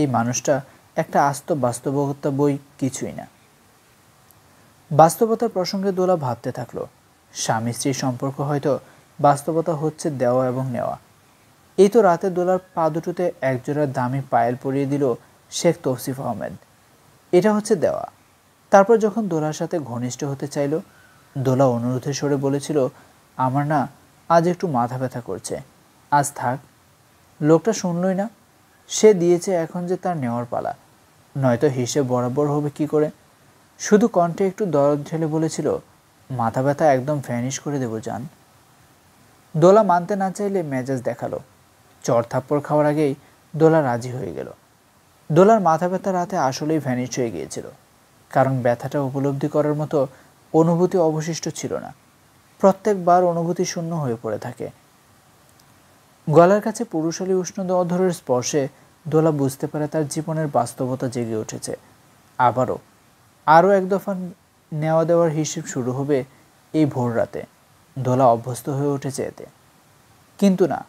S1: এই মানুষটা একটা আস্ত বাস্তবতা বই কিছুই না বাস্তবতার প্রসঙ্গে দোলা ভাবতে থাকলো স্বামী স্ত্রীর সম্পর্ক হয়তো বাস্তবতা হচ্ছে দেওয়া এবং নেওয়া এই তো রাতে দোলার পা দুটোতে একজোড়া দামি পায়েল পরিয়ে দিল শেখ তৌসিফ আহমেদ এটা হচ্ছে দেওয়া তারপর যখন দোলার সাথে ঘনিষ্ঠ হতে চাইল দোলা অনুরোধের সরে বলেছিল আমার না আজ একটু মাথা ব্যথা করছে আজ থাক লোকটা শুনলই না সে দিয়েছে এখন যে তার নেওয়ার পালা নয়তো হিসেব বরাবর হবে কি করে শুধু কণ্ঠে একটু দরদ ঢেলে বলেছিল মাথা ব্যথা একদম ভ্যানিশ করে দেবো যান দোলা মানতে না চাইলে মেজাজ দেখালো চর থাপ্পড় খাওয়ার আগেই দোলা রাজি হয়ে গেল দোলার মাথা ব্যথা রাতে আসলেই ভ্যানিশ হয়ে গিয়েছিল কারণ ব্যথাটা উপলব্ধি করার মতো অনুভূতি অবশিষ্ট ছিল না প্রত্যেকবার অনুভূতি শূন্য হয়ে পড়ে থাকে গলার কাছে পুরুষালী উষ্ণ অধরের স্পর্শে দোলা বুঝতে পারে তার জীবনের বাস্তবতা জেগে উঠেছে আবারও আরও এক দফা নেওয়া দেওয়ার হিসেব শুরু হবে এই ভোর রাতে দোলা অভ্যস্ত হয়ে উঠেছে এতে কিন্তু না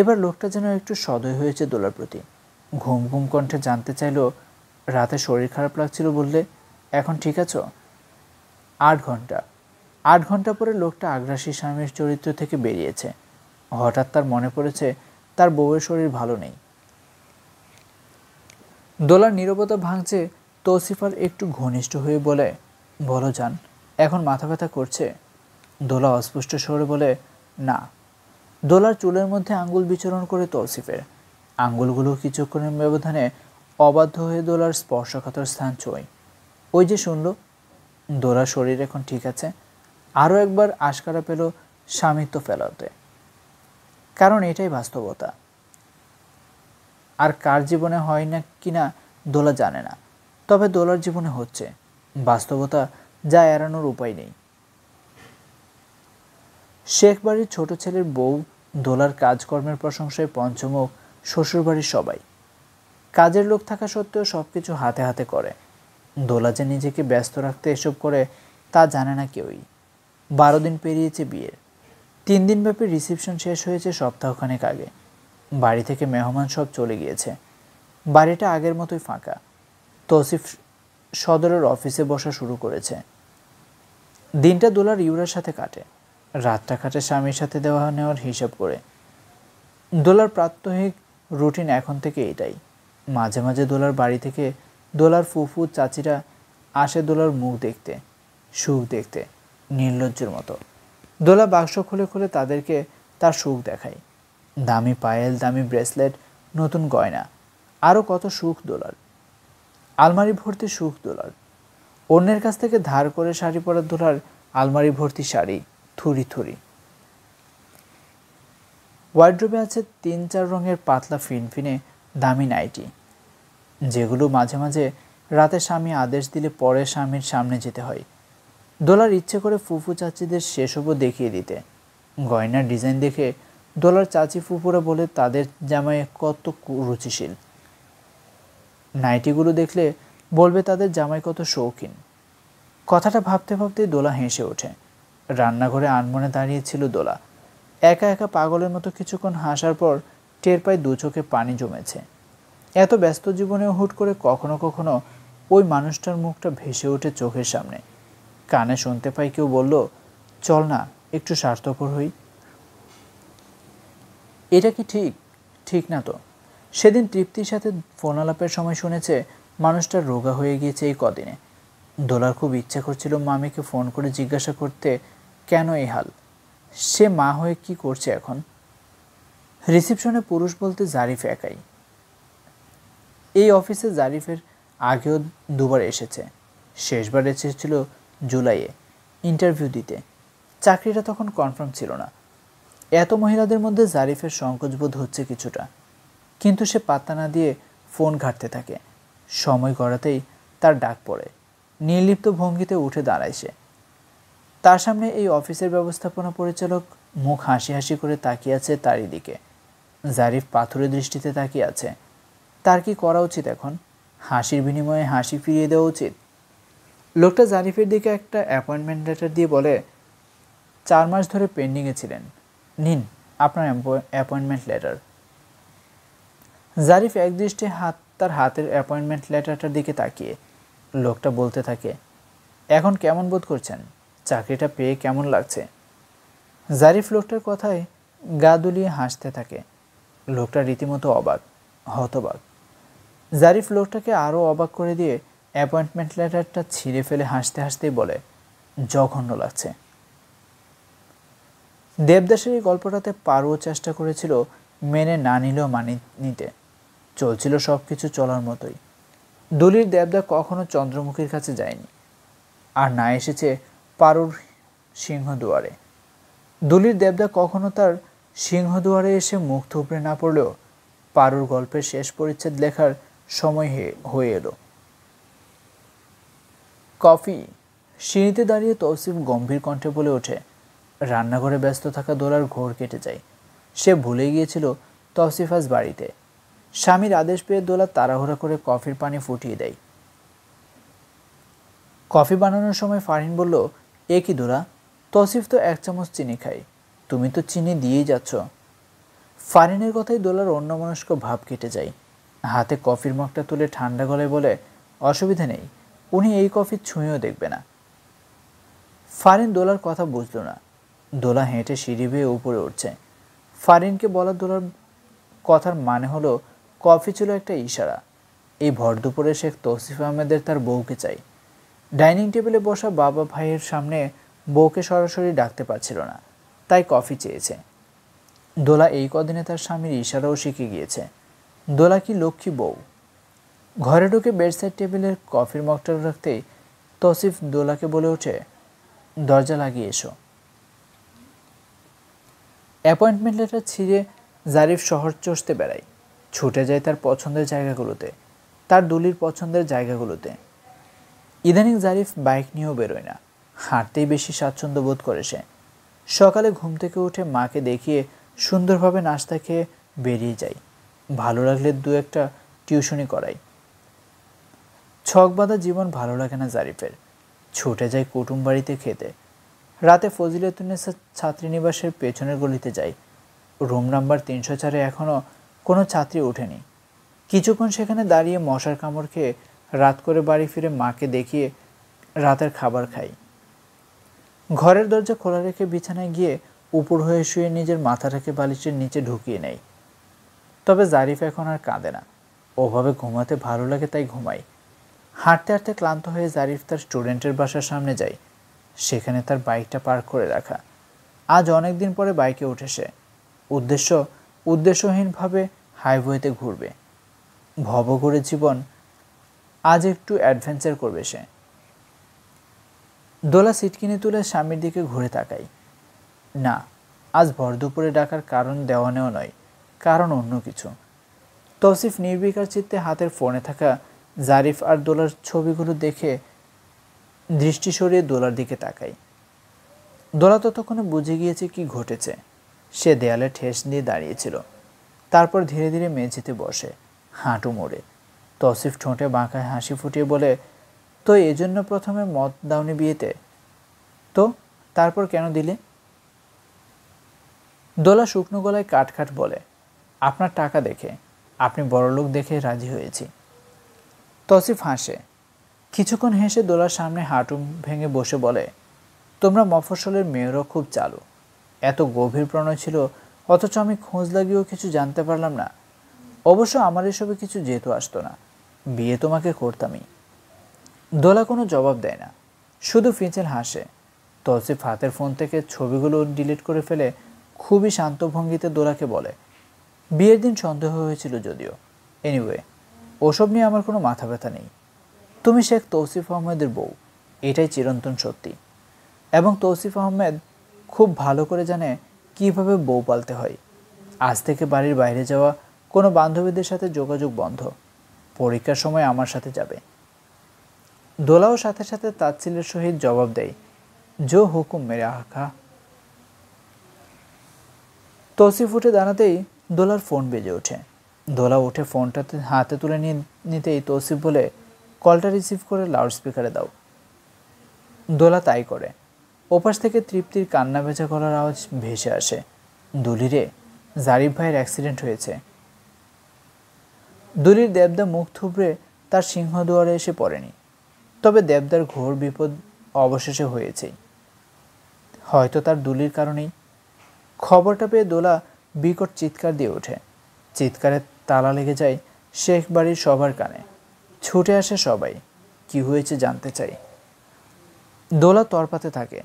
S1: এবার লোকটা যেন একটু সদয় হয়েছে দোলার প্রতি ঘুম ঘুম কণ্ঠে জানতে চাইল রাতে শরীর খারাপ লাগছিল বললে এখন ঠিক আছো আট ঘন্টা আট ঘন্টা পরে লোকটা আগ্রাসী স্বামীর চরিত্র থেকে বেরিয়েছে হঠাৎ তার মনে পড়েছে তার বউয়ের শরীর ভালো নেই দোলার নিরবতা ভাঙছে তৌসিফার একটু ঘনিষ্ঠ হয়ে বলে বলো যান এখন মাথা ব্যথা করছে দোলা অস্পষ্ট স্বরে বলে না দোলার চুলের মধ্যে আঙ্গুল বিচরণ করে তৌসিফের আঙ্গুলগুলো কিছুক্ষণের ব্যবধানে অবাধ্য হয়ে দোলার স্পর্শকাতর স্থান চই ওই যে শুনল দোলার শরীর এখন ঠিক আছে আরও একবার আশকারা পেল স্বামিত্ব ফেলাতে কারণ এটাই বাস্তবতা আর কার জীবনে হয় না কিনা দোলা জানে না তবে দোলার জীবনে হচ্ছে বাস্তবতা যা এড়ানোর উপায় নেই শেখ বাড়ির ছোট ছেলের বউ দোলার কাজকর্মের প্রশংসায় পঞ্চমুখ শ্বশুরবাড়ির সবাই কাজের লোক থাকা সত্ত্বেও সবকিছু হাতে হাতে করে দোলা যে নিজেকে ব্যস্ত রাখতে এসব করে তা জানে না কেউই বারো দিন পেরিয়েছে বিয়ের তিন দিনব্যাপী রিসেপশন শেষ হয়েছে সপ্তাহখানেক আগে বাড়ি থেকে মেহমান সব চলে গিয়েছে বাড়িটা আগের মতোই ফাঁকা তৌসিফ সদরের অফিসে বসা শুরু করেছে দিনটা দোলার ইউরার সাথে কাটে রাতটা কাটে স্বামীর সাথে দেওয়া নেওয়ার হিসাব করে দোলার প্রাত্যহিক রুটিন এখন থেকে এটাই মাঝে মাঝে দোলার বাড়ি থেকে দোলার ফুফু চাচিরা আসে দোলার মুখ দেখতে সুখ দেখতে নির্লজ্জের মতো দোলা বাক্স খুলে খুলে তাদেরকে তার সুখ দেখায় দামি পায়েল দামি ব্রেসলেট নতুন গয়না আরও কত সুখ দোলার আলমারি ভর্তি সুখ দোলার অন্যের কাছ থেকে ধার করে শাড়ি পরা দোলার আলমারি ভর্তি শাড়ি থুরি থুরি ওয়ার্ড্রোবে আছে তিন চার রঙের পাতলা ফিনফিনে দামি নাইটি যেগুলো মাঝে মাঝে রাতে স্বামী আদেশ দিলে পরে স্বামীর সামনে যেতে হয় দোলার ইচ্ছে করে ফুফু চাচিদের সেসবও দেখিয়ে দিতে গয়নার ডিজাইন দেখে দোলার চাচি ফুফুরা বলে তাদের জামায় কত রুচিশীল নাইটিগুলো দেখলে বলবে তাদের জামাই কত শৌখিন কথাটা ভাবতে ভাবতে দোলা হেসে ওঠে রান্নাঘরে আনমনে দাঁড়িয়েছিল দোলা একা একা পাগলের মতো কিছুক্ষণ হাসার পর টের পায় দু চোখে পানি জমেছে এত ব্যস্ত জীবনেও হুট করে কখনো কখনো ওই মানুষটার মুখটা ভেসে ওঠে চোখের সামনে কানে শুনতে পাই কেউ বলল চল না একটু স্বার্থপর হই এটা কি ঠিক ঠিক না তো সেদিন তৃপ্তির সাথে ফোন আলাপের সময় শুনেছে মানুষটা রোগা হয়ে গিয়েছে এই কদিনে দোলার খুব ইচ্ছা করছিল মামিকে ফোন করে জিজ্ঞাসা করতে কেন এই হাল সে মা হয়ে কি করছে এখন রিসেপশনে পুরুষ বলতে জারিফ একাই এই অফিসে জারিফের আগেও দুবার এসেছে শেষবার এসেছিল জুলাইয়ে ইন্টারভিউ দিতে চাকরিটা তখন কনফার্ম ছিল না এত মহিলাদের মধ্যে জারিফের সংকোচবোধ হচ্ছে কিছুটা কিন্তু সে পাত্তা না দিয়ে ফোন ঘাটতে থাকে সময় গড়াতেই তার ডাক পড়ে নির্লিপ্ত ভঙ্গিতে উঠে দাঁড়ায় সে তার সামনে এই অফিসের ব্যবস্থাপনা পরিচালক মুখ হাসি হাসি করে তাকিয়ে আছে তারই দিকে জারিফ পাথরের দৃষ্টিতে তাকিয়ে আছে তার কি করা উচিত এখন হাসির বিনিময়ে হাসি ফিরিয়ে দেওয়া উচিত লোকটা জারিফের দিকে একটা অ্যাপয়েন্টমেন্ট লেটার দিয়ে বলে চার মাস ধরে পেন্ডিংয়ে ছিলেন নিন আপনার অ্যাপয়েন্টমেন্ট লেটার জারিফ একদৃষ্টে হাত তার হাতের অ্যাপয়েন্টমেন্ট লেটারটার দিকে তাকিয়ে লোকটা বলতে থাকে এখন কেমন বোধ করছেন চাকরিটা পেয়ে কেমন লাগছে জারিফ লোকটার কথায় গা দুলিয়ে হাসতে থাকে লোকটা রীতিমতো অবাক হতবাক জারিফ লোকটাকে আরও অবাক করে দিয়ে অ্যাপয়েন্টমেন্ট লেটারটা ছিঁড়ে ফেলে হাসতে হাসতেই বলে জঘন্য লাগছে দেবদাসের এই গল্পটাতে পারও চেষ্টা করেছিল মেনে না নিলেও মানি নিতে চলছিল সব কিছু চলার মতোই দলির দেবদা কখনো চন্দ্রমুখীর কাছে যায়নি আর না এসেছে পারুর সিংহদুয়ারে দলির দেবদা কখনো তার সিংহদুয়ারে এসে মুখ থুবড়ে না পড়লেও পারুর গল্পের শেষ পরিচ্ছেদ লেখার সময় হয়ে এলো কফি সিঁড়িতে দাঁড়িয়ে তৌসিম গম্ভীর কণ্ঠে বলে ওঠে রান্নাঘরে ব্যস্ত থাকা দোলার ঘোর কেটে যায় সে ভুলে গিয়েছিল তৌসিফ বাড়িতে স্বামীর আদেশ পেয়ে দোলা তাড়াহুড়া করে কফির পানি ফুটিয়ে দেয় কফি বানানোর সময় ফারহিন বলল এ কি দোলা তসিফ তো এক চামচ চিনি খাই তুমি তো চিনি দিয়েই যাচ্ছ ফারিনের কথাই দোলার অন্যমনস্ক ভাব কেটে যায় হাতে কফির মগটা তুলে ঠান্ডা গলায় বলে অসুবিধা নেই উনি এই কফি ছুঁয়েও দেখবে না ফারিন দোলার কথা বুঝল না দোলা হেঁটে সিঁড়ি বেয়ে উপরে উঠছে ফারিনকে বলা দোলার কথার মানে হলো কফি ছিল একটা ইশারা এই ভর দুপুরে শেখ তৌসিফ আহমেদের তার বউকে চাই ডাইনিং টেবিলে বসা বাবা ভাইয়ের সামনে বউকে সরাসরি ডাকতে পারছিল না তাই কফি চেয়েছে দোলা এই কদিনে তার স্বামীর ইশারাও শিখে গিয়েছে দোলা কি লক্ষ্মী বউ ঘরে ঢুকে বেডসাইড টেবিলের কফির মগটা রাখতেই তসিফ দোলাকে বলে ওঠে দরজা লাগিয়ে এসো অ্যাপয়েন্টমেন্ট লেটার ছিঁড়ে জারিফ শহর চষতে বেড়ায় ছুটে যায় তার পছন্দের জায়গাগুলোতে তার দুলির পছন্দের জায়গাগুলোতে ইদানিং জারিফ বাইক নিয়েও বেরোয় না হাঁটতেই বেশি স্বাচ্ছন্দ্য বোধ করে সে সকালে ঘুম থেকে উঠে মাকে দেখিয়ে সুন্দরভাবে নাস্তা খেয়ে বেরিয়ে যাই ভালো লাগলে দু একটা টিউশনি করাই ছক বাঁধা জীবন ভালো লাগে না জারিফের ছুটে যায় কুটুম বাড়িতে খেতে রাতে ফজিলতুন্নেসা ছাত্রীনিবাসের পেছনের গলিতে যাই রুম নাম্বার তিনশো চারে এখনও কোনো ছাত্রী ওঠেনি কিছুক্ষণ সেখানে দাঁড়িয়ে মশার কামড় খেয়ে রাত করে বাড়ি ফিরে মাকে দেখিয়ে রাতের খাবার খাই ঘরের দরজা খোলা রেখে বিছানায় গিয়ে উপর হয়ে শুয়ে নিজের মাথাটাকে বালিশের নিচে ঢুকিয়ে নেয় তবে জারিফ এখন আর কাঁদে না ওভাবে ঘুমাতে ভালো লাগে তাই ঘুমাই হাঁটতে হাঁটতে ক্লান্ত হয়ে জারিফ তার স্টুডেন্টের বাসার সামনে যাই সেখানে তার বাইকটা পার্ক করে রাখা আজ অনেক দিন পরে বাইকে উঠেছে উদ্দেশ্য উদ্দেশ্যহীনভাবে হাইওয়েতে ঘুরবে ভব করে জীবন আজ একটু অ্যাডভেঞ্চার করবে সে দোলা সিটকিনি তুলে স্বামীর দিকে ঘুরে তাকাই না আজ ভর দুপুরে ডাকার কারণ দেওয়ানেও নয় কারণ অন্য কিছু তসিফ নির্বিকার চিত্তে হাতের ফোনে থাকা জারিফ আর দোলার ছবিগুলো দেখে দৃষ্টি সরিয়ে দোলার দিকে তাকাই দোলা ততক্ষণে বুঝে গিয়েছে কি ঘটেছে সে দেয়ালে ঠেস দিয়ে দাঁড়িয়েছিল তারপর ধীরে ধীরে মেঝেতে বসে হাঁটু মোড়ে তসিফ ঠোঁটে বাঁকায় হাসি ফুটিয়ে বলে তো এজন্য প্রথমে মত দাওনি বিয়েতে তো তারপর কেন দিলে দোলা শুকনো গলায় কাটখাট বলে আপনার টাকা দেখে আপনি বড়লোক দেখে রাজি হয়েছি তসিফ হাসে কিছুক্ষণ হেসে দোলার সামনে হাঁটু ভেঙে বসে বলে তোমরা মফসলের মেয়েরও খুব চালু এত গভীর প্রণয় ছিল অথচ আমি খোঁজ লাগিয়েও কিছু জানতে পারলাম না অবশ্য আমার এসবে কিছু যেহেতু আসতো না বিয়ে তোমাকে করতামই দোলা কোনো জবাব দেয় না শুধু ফিঁচেল হাসে তসিফ হাতের ফোন থেকে ছবিগুলো ডিলিট করে ফেলে খুবই শান্ত ভঙ্গিতে দোলাকে বলে বিয়ের দিন সন্দেহ হয়েছিল যদিও এনিওয়ে ওসব নিয়ে আমার কোনো মাথা ব্যথা নেই তুমি শেখ তৌসিফ আহমেদের বউ এটাই চিরন্তন সত্যি এবং তৌসিফ আহমেদ খুব ভালো করে জানে কিভাবে বউ পালতে হয় আজ থেকে বাড়ির বাইরে যাওয়া কোনো বান্ধবীদের সাথে যোগাযোগ বন্ধ পরীক্ষার সময় আমার সাথে যাবে দোলাও সাথে সাথে তাচ্ছিলের সহিত জবাব দেয় জো হুকুম মেরে আখা তসি ফুটে দাঁড়াতেই দোলার ফোন বেজে ওঠে দোলা উঠে ফোনটাতে হাতে তুলে নিয়ে নিতেই তৌসিফ বলে কলটা রিসিভ করে লাউড স্পিকারে দাও দোলা তাই করে ওপাশ থেকে তৃপ্তির কান্না বেচা করার আওয়াজ ভেসে আসে দুলিরে জারিফ ভাইয়ের অ্যাক্সিডেন্ট হয়েছে দুলির দেবদা মুখ থুবড়ে তার সিংহদুয়ারে এসে পড়েনি তবে দেবদার ঘোর বিপদ অবশেষে হয়েছেই হয়তো তার দুলির কারণেই খবরটা পেয়ে দোলা বিকট চিৎকার দিয়ে ওঠে চিৎকারে তালা লেগে যায় শেখ বাড়ির সবার কানে ছুটে আসে সবাই কি হয়েছে জানতে চাই দোলা তরপাতে থাকে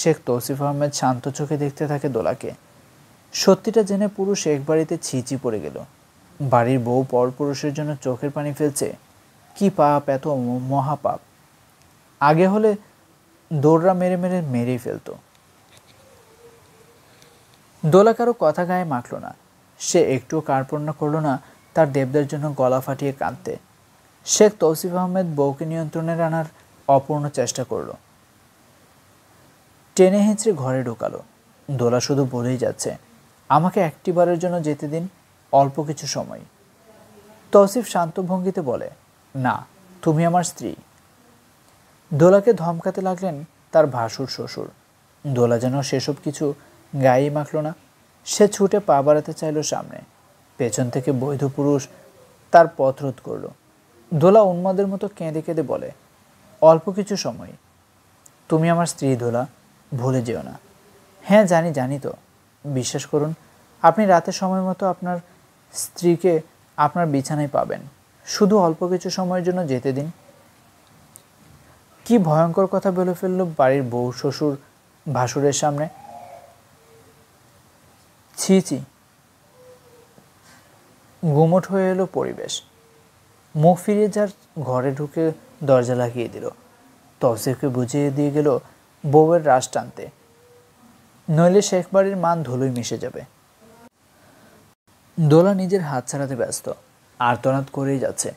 S1: শেখ তৌসিফ আহমেদ শান্ত চোখে দেখতে থাকে দোলাকে সত্যিটা জেনে পুরুষ এক বাড়িতে ছিচি পড়ে গেল বাড়ির বউ পর পুরুষের জন্য চোখের পানি ফেলছে কি পাপ এত মহাপাপ আগে হলে দৌড়রা মেরে মেরে মেরেই ফেলত দোলা কারো কথা গায়ে মাখল না সে একটুও কার্পণ্য করল না তার দেবদের জন্য গলা ফাটিয়ে কাঁদতে শেখ তৌসিফ আহমেদ বউকে নিয়ন্ত্রণে আনার অপূর্ণ চেষ্টা করলো টেনে হেঁচড়ে ঘরে ঢোকালো দোলা শুধু বলেই যাচ্ছে আমাকে একটিবারের জন্য যেতে দিন অল্প কিছু সময় তসিফ শান্ত ভঙ্গিতে বলে না তুমি আমার স্ত্রী দোলাকে ধমকাতে লাগলেন তার ভাসুর শ্বশুর দোলা যেন সেসব কিছু গায়ে মাখল না সে ছুটে পা বাড়াতে চাইল সামনে পেছন থেকে বৈধ পুরুষ তার পথ রোধ করল দোলা উন্মাদের মতো কেঁদে কেঁদে বলে অল্প কিছু সময় তুমি আমার স্ত্রী দোলা ভুলে যেও না হ্যাঁ জানি জানি তো বিশ্বাস করুন আপনি রাতে সময় মতো আপনার স্ত্রীকে আপনার বিছানায় পাবেন শুধু অল্প কিছু সময়ের জন্য যেতে দিন কি ভয়ঙ্কর কথা বলে ফেলল বাড়ির বউ শ্বশুর ভাসুরের সামনে ছি ছি গুমট হয়ে এলো পরিবেশ মুখ ফিরিয়ে যার ঘরে ঢুকে দরজা লাগিয়ে দিল তফসিফকে বুঝিয়ে দিয়ে গেল বউয়ের রাশ টানতে নইলে শেখ বাড়ির মান ধুলোই মিশে যাবে দোলা নিজের হাত ছাড়াতে ব্যস্ত আর্তনাদ করেই যাচ্ছে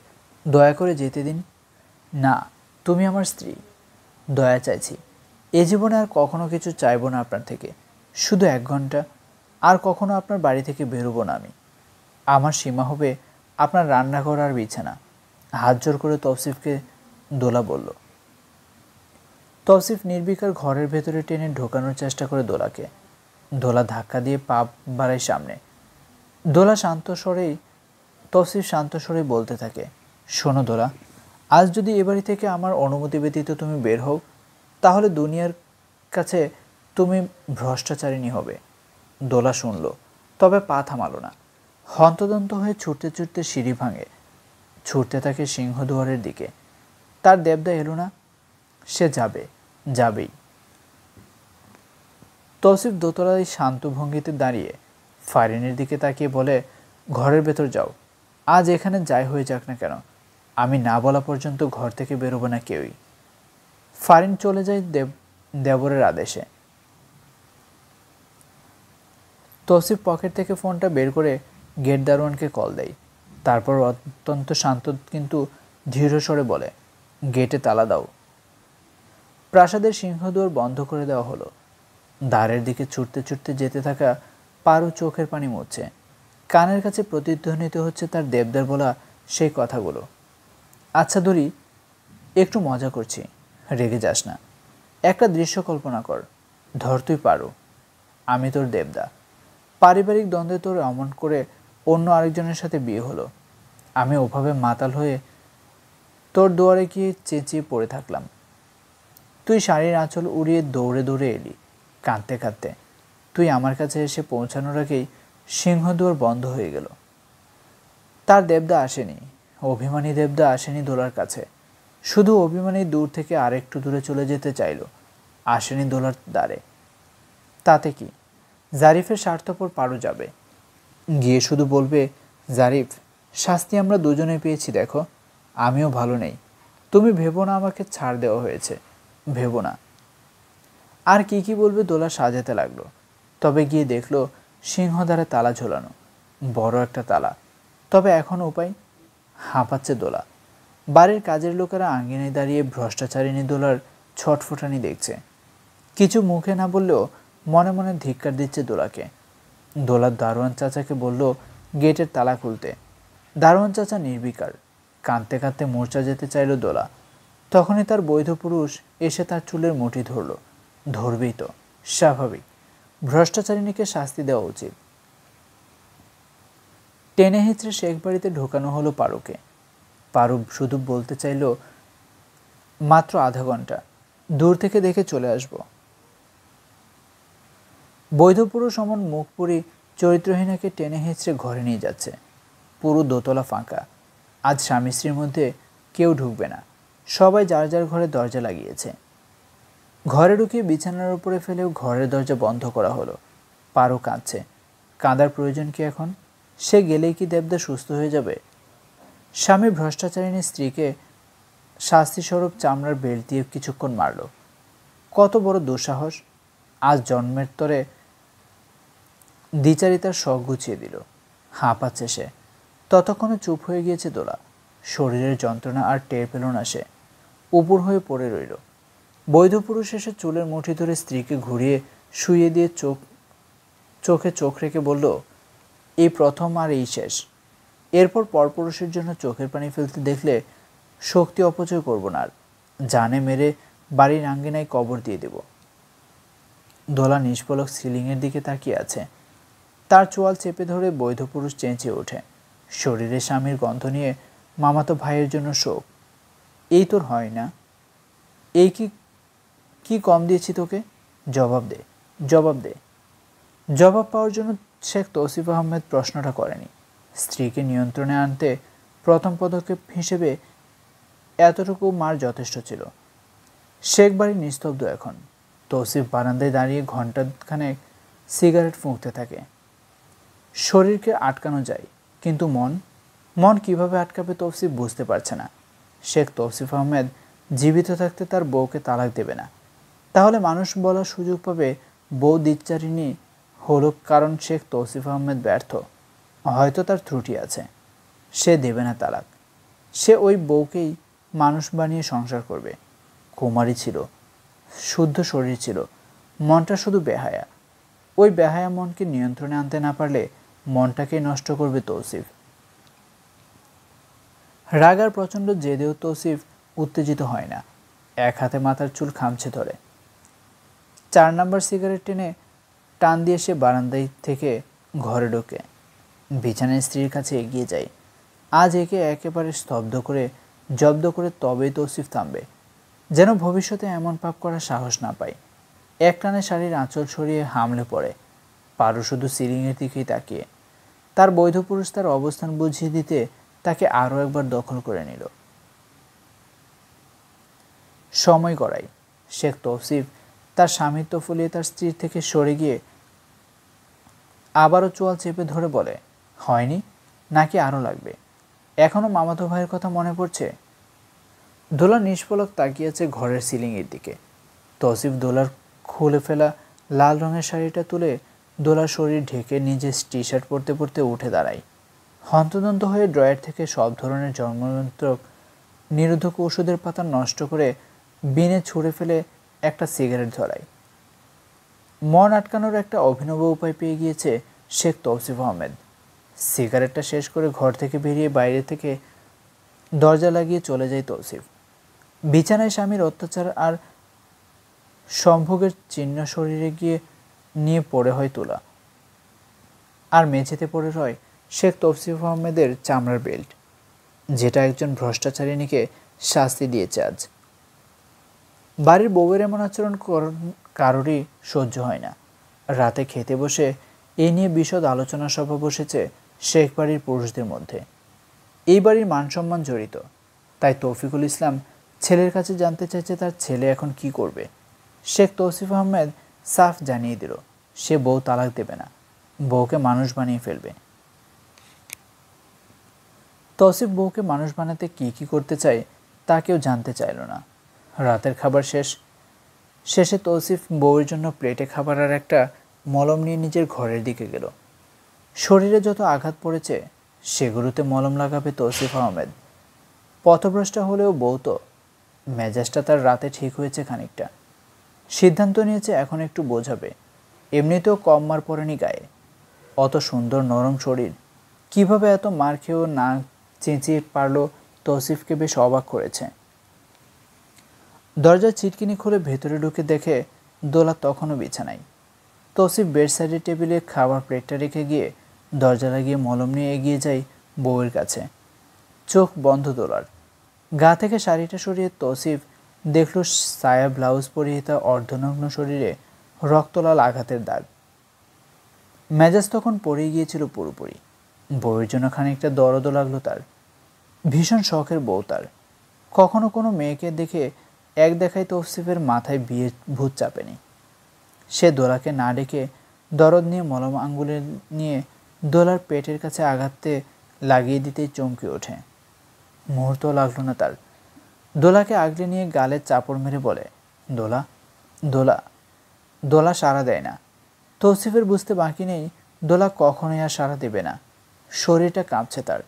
S1: দয়া করে যেতে দিন না তুমি আমার স্ত্রী দয়া চাইছি এ জীবনে আর কখনো কিছু চাইব না আপনার থেকে শুধু এক ঘন্টা আর কখনো আপনার বাড়ি থেকে বেরোবো না আমি আমার সীমা হবে আপনার রান্নাঘর আর বিছানা হাত জোর করে তফসিফকে দোলা বলল তৌসিফ নির্বিকার ঘরের ভেতরে টেনে ঢোকানোর চেষ্টা করে দোলাকে দোলা ধাক্কা দিয়ে পাপ বাড়ায় সামনে দোলা শান্ত স্বরেই তৌসিফ শান্ত স্বরে বলতে থাকে শোনো দোলা আজ যদি এ বাড়ি থেকে আমার অনুমতি ব্যতীত তুমি বের হও তাহলে দুনিয়ার কাছে তুমি ভ্রষ্টাচারিণী হবে দোলা শুনল তবে পা থামালো না হন্তদন্ত হয়ে ছুটতে ছুটতে সিঁড়ি ভাঙে ছুটতে থাকে সিংহদুয়ারের দিকে তার দেবদা এলো না সে যাবে যাবেই তসিফ দোতলায় শান্ত ভঙ্গিতে দাঁড়িয়ে ফারিনের দিকে তাকিয়ে বলে ঘরের ভেতর যাও আজ এখানে যাই হয়ে যাক না কেন আমি না বলা পর্যন্ত ঘর থেকে বেরোবো না কেউই ফারিন চলে যায় দেব দেবরের আদেশে তসিফ পকেট থেকে ফোনটা বের করে গেট দারোয়ানকে কল দেয় তারপর অত্যন্ত শান্ত কিন্তু ধীর স্বরে বলে গেটে তালা দাও প্রাসাদের সিংহদুয়ার বন্ধ করে দেওয়া হলো দ্বারের দিকে ছুটতে ছুটতে যেতে থাকা পারু চোখের পানি মরছে কানের কাছে প্রতিধ্বনিত হচ্ছে তার দেবদার বলা সেই কথাগুলো আচ্ছা ধরি একটু মজা করছি রেগে যাস না একটা দৃশ্য কল্পনা কর ধর তুই পারো আমি তোর দেবদা পারিবারিক দ্বন্দ্বে তোর অমন করে অন্য আরেকজনের সাথে বিয়ে হলো আমি ওভাবে মাতাল হয়ে তোর দুয়ারে গিয়ে চেঁচিয়ে পড়ে থাকলাম তুই শাড়ির আঁচল উড়িয়ে দৌড়ে দৌড়ে এলি কাঁদতে কাঁদতে তুই আমার কাছে এসে পৌঁছানোর আগেই সিংহদুয়ার বন্ধ হয়ে গেল তার দেবদা আসেনি অভিমানী দেবদা আসেনি দোলার কাছে শুধু অভিমানী দূর থেকে আরেকটু দূরে চলে যেতে চাইল আসেনি দোলার দ্বারে তাতে কি জারিফের স্বার্থপর পারো যাবে গিয়ে শুধু বলবে জারিফ শাস্তি আমরা দুজনে পেয়েছি দেখো আমিও ভালো নেই তুমি ভেবো না আমাকে ছাড় দেওয়া হয়েছে ভেবো না আর কি কি বলবে দোলা সাজাতে লাগলো তবে গিয়ে দেখলো সিংহ তালা ঝোলানো বড় একটা তালা তবে এখন উপায় হাঁপাচ্ছে দোলা বাড়ির কাজের লোকেরা আঙ্গিনে দাঁড়িয়ে ভ্রষ্টাচারিণী দোলার ছটফটানি দেখছে কিছু মুখে না বললেও মনে মনে ধিক্কার দিচ্ছে দোলাকে দোলার দারোয়ান চাচাকে বলল গেটের তালা খুলতে দারোয়ান চাচা নির্বিকার কাঁদতে কাঁদতে মূর্ছা যেতে চাইল দোলা তখনই তার বৈধ পুরুষ এসে তার চুলের মুঠি ধরল ধরবেই তো স্বাভাবিক ভ্রষ্টাচারিণীকে শাস্তি দেওয়া উচিত টেনে হেঁচড়ে শেখ বাড়িতে ঢোকানো হলো পারুকে পারুক শুধু বলতে চাইল মাত্র আধা ঘন্টা দূর থেকে দেখে চলে আসব বৈধ পুরুষ অমন মুখ পুরি চরিত্রহীনাকে টেনে হেঁচড়ে ঘরে নিয়ে যাচ্ছে পুরো দোতলা ফাঁকা আজ স্বামী স্ত্রীর মধ্যে কেউ ঢুকবে না সবাই যার যার ঘরে দরজা লাগিয়েছে ঘরে ঢুকিয়ে বিছানার উপরে ফেলেও ঘরের দরজা বন্ধ করা হলো পারও কাঁদছে কাঁদার প্রয়োজন কি এখন সে গেলেই কি দেবদা সুস্থ হয়ে যাবে স্বামী ভ্রষ্টাচারিণী স্ত্রীকে শাস্তিস্বরূপ চামড়ার বেল দিয়ে কিছুক্ষণ মারল কত বড় দুঃসাহস আজ জন্মের তরে দ্বিচারিতার শখ গুছিয়ে দিল পাচ্ছে সে ততক্ষণে চুপ হয়ে গিয়েছে দোলা শরীরের যন্ত্রণা আর টের পেল না সে উপর হয়ে পড়ে রইল বৈধ পুরুষ এসে চুলের মুঠি ধরে স্ত্রীকে ঘুরিয়ে শুয়ে দিয়ে চোখ চোখে চোখ রেখে বলল এই প্রথম আর এই শেষ এরপর পরপুরুষের জন্য চোখের পানি ফেলতে দেখলে শক্তি অপচয় করব না আর জানে মেরে বাড়ির আঙ্গিনায় কবর দিয়ে দেব দোলা নিষ্পলক সিলিংয়ের দিকে তাকিয়ে আছে তার চোয়াল চেপে ধরে বৈধ পুরুষ চেঁচিয়ে ওঠে শরীরে স্বামীর গন্ধ নিয়ে মামাতো ভাইয়ের জন্য শোক এই তোর হয় না এই কি কি কম দিয়েছি তোকে জবাব দে জবাব দে জবাব পাওয়ার জন্য শেখ তৌসিফ আহমেদ প্রশ্নটা করেনি স্ত্রীকে নিয়ন্ত্রণে আনতে প্রথম পদক্ষেপ হিসেবে এতটুকু মার যথেষ্ট ছিল শেখ বাড়ি নিস্তব্ধ এখন তৌসিফ বারান্দায় দাঁড়িয়ে ঘণ্টাখানেক সিগারেট ফুঁকতে থাকে শরীরকে আটকানো যায় কিন্তু মন মন কিভাবে আটকাবে তৌসিফ বুঝতে পারছে না শেখ তৌসিফ আহমেদ জীবিত থাকতে তার বউকে তালাক দেবে না তাহলে মানুষ বলার সুযোগ পাবে বউ দিচ্চারিণী হল কারণ শেখ তৌসিফ আহমেদ ব্যর্থ হয়তো তার ত্রুটি আছে সে দেবে না তালাক সে ওই বউকেই মানুষ বানিয়ে সংসার করবে কুমারী ছিল শুদ্ধ শরীর ছিল মনটা শুধু বেহায়া ওই বেহায়া মনকে নিয়ন্ত্রণে আনতে না পারলে মনটাকেই নষ্ট করবে তৌসিফ রাগার প্রচণ্ড জেদেও তৌসিফ উত্তেজিত হয় না এক হাতে মাথার চুল খামছে ধরে চার নাম্বার সিগারেট টেনে টান দিয়ে সে বারান্দায় থেকে ঘরে ঢোকে বিছানায় স্ত্রীর কাছে এগিয়ে যায় আজ একে একেবারে স্তব্ধ করে জব্দ করে তবেই তৌসিফ থামবে যেন ভবিষ্যতে এমন পাপ করার সাহস না পায় একটানে শাড়ির আঁচল সরিয়ে হামলে পড়ে পারু শুধু সিলিংয়ের দিকেই তাকিয়ে তার বৈধ পুরুষ তার অবস্থান বুঝিয়ে দিতে তাকে আরও একবার দখল করে নিল সময় করাই শেখ তৌসিফ তার তো ফুলিয়ে তার স্ত্রীর থেকে সরে গিয়ে আবারও চোয়াল চেপে ধরে বলে হয়নি নাকি আরও লাগবে এখনও মামাতো ভাইয়ের কথা মনে পড়ছে দোলা নিষ্ফলক তাকিয়েছে ঘরের সিলিংয়ের দিকে তৌসিফ দোলার খুলে ফেলা লাল রঙের শাড়িটা তুলে দোলার শরীর ঢেকে নিজের টি শার্ট পরতে পরতে উঠে দাঁড়ায় হন্তদন্ত হয়ে ড্রয়ার থেকে সব ধরনের জন্মযন্ত্রক নিরোধক ওষুধের পাতা নষ্ট করে বিনে ছুঁড়ে ফেলে একটা সিগারেট ধরায় মন আটকানোর একটা অভিনব উপায় পেয়ে গিয়েছে শেখ তৌসিফ আহমেদ সিগারেটটা শেষ করে ঘর থেকে বেরিয়ে বাইরে থেকে দরজা লাগিয়ে চলে যায় তৌসিফ বিছানায় স্বামীর অত্যাচার আর সম্ভোগের চিহ্ন শরীরে গিয়ে নিয়ে পড়ে হয় তোলা আর মেঝেতে পড়ে রয় শেখ তফসিফ আহমেদের চামড়ার বেল্ট যেটা একজন ভ্রষ্টাচারিণীকে শাস্তি দিয়েছে আজ বাড়ির বউয়ের এমন আচরণ কারোরই সহ্য হয় না রাতে খেতে বসে এ নিয়ে বিশদ আলোচনা সভা বসেছে শেখ বাড়ির পুরুষদের মধ্যে এই বাড়ির মানসম্মান জড়িত তাই তৌফিকুল ইসলাম ছেলের কাছে জানতে চাইছে তার ছেলে এখন কি করবে শেখ তৌসিফ আহমেদ সাফ জানিয়ে দিল সে বউ তালাক দেবে না বউকে মানুষ বানিয়ে ফেলবে তসিফ বউকে মানুষ বানাতে কী কী করতে চায় তা কেউ জানতে চাইল না রাতের খাবার শেষ শেষে তৌসিফ বউয়ের জন্য প্লেটে খাবার আর একটা মলম নিয়ে নিজের ঘরের দিকে গেল শরীরে যত আঘাত পড়েছে সেগুলোতে মলম লাগাবে তৌসিফ আহমেদ পথভ্রষ্ট হলেও বউ তো মেজাজটা তার রাতে ঠিক হয়েছে খানিকটা সিদ্ধান্ত নিয়েছে এখন একটু বোঝাবে এমনিতেও কম মার পড়েনি গায়ে অত সুন্দর নরম শরীর কিভাবে এত মার খেয়েও না চেঁচিয়ে পারল তৌসিফকে বেশ অবাক করেছে দরজার চিটকিনি খুলে ভেতরে ঢুকে দেখে দোলা তখনও বিছানায় তৌসিফ বেডসাইডের টেবিলে খাবার প্লেটটা রেখে গিয়ে দরজা লাগিয়ে মলম নিয়ে এগিয়ে যাই বউয়ের কাছে চোখ বন্ধ দোলার গা থেকে শাড়িটা সরিয়ে তৌসিফ দেখল সায়া ব্লাউজ তা অর্ধনগ্ন শরীরে রক্তলাল আঘাতের দাগ মেজাজ তখন পড়ে গিয়েছিল পুরোপুরি বউয়ের জন্য খানিকটা দরদও লাগলো তার ভীষণ শখের বউ তার কখনো কোনো মেয়েকে দেখে এক দেখায় তৌসিফের মাথায় বিয়ে ভূত চাপেনি সে দোলাকে না ডেকে দরদ নিয়ে মলম আঙ্গুলে নিয়ে দোলার পেটের কাছে আঘাততে লাগিয়ে দিতেই চমকে ওঠে মুহূর্ত লাগলো না তার দোলাকে আগলে নিয়ে গালে চাপড় মেরে বলে দোলা দোলা দোলা সাড়া দেয় না তৌসিফের বুঝতে বাকি নেই দোলা কখনোই আর সাড়া দেবে না শরীরটা কাঁপছে তার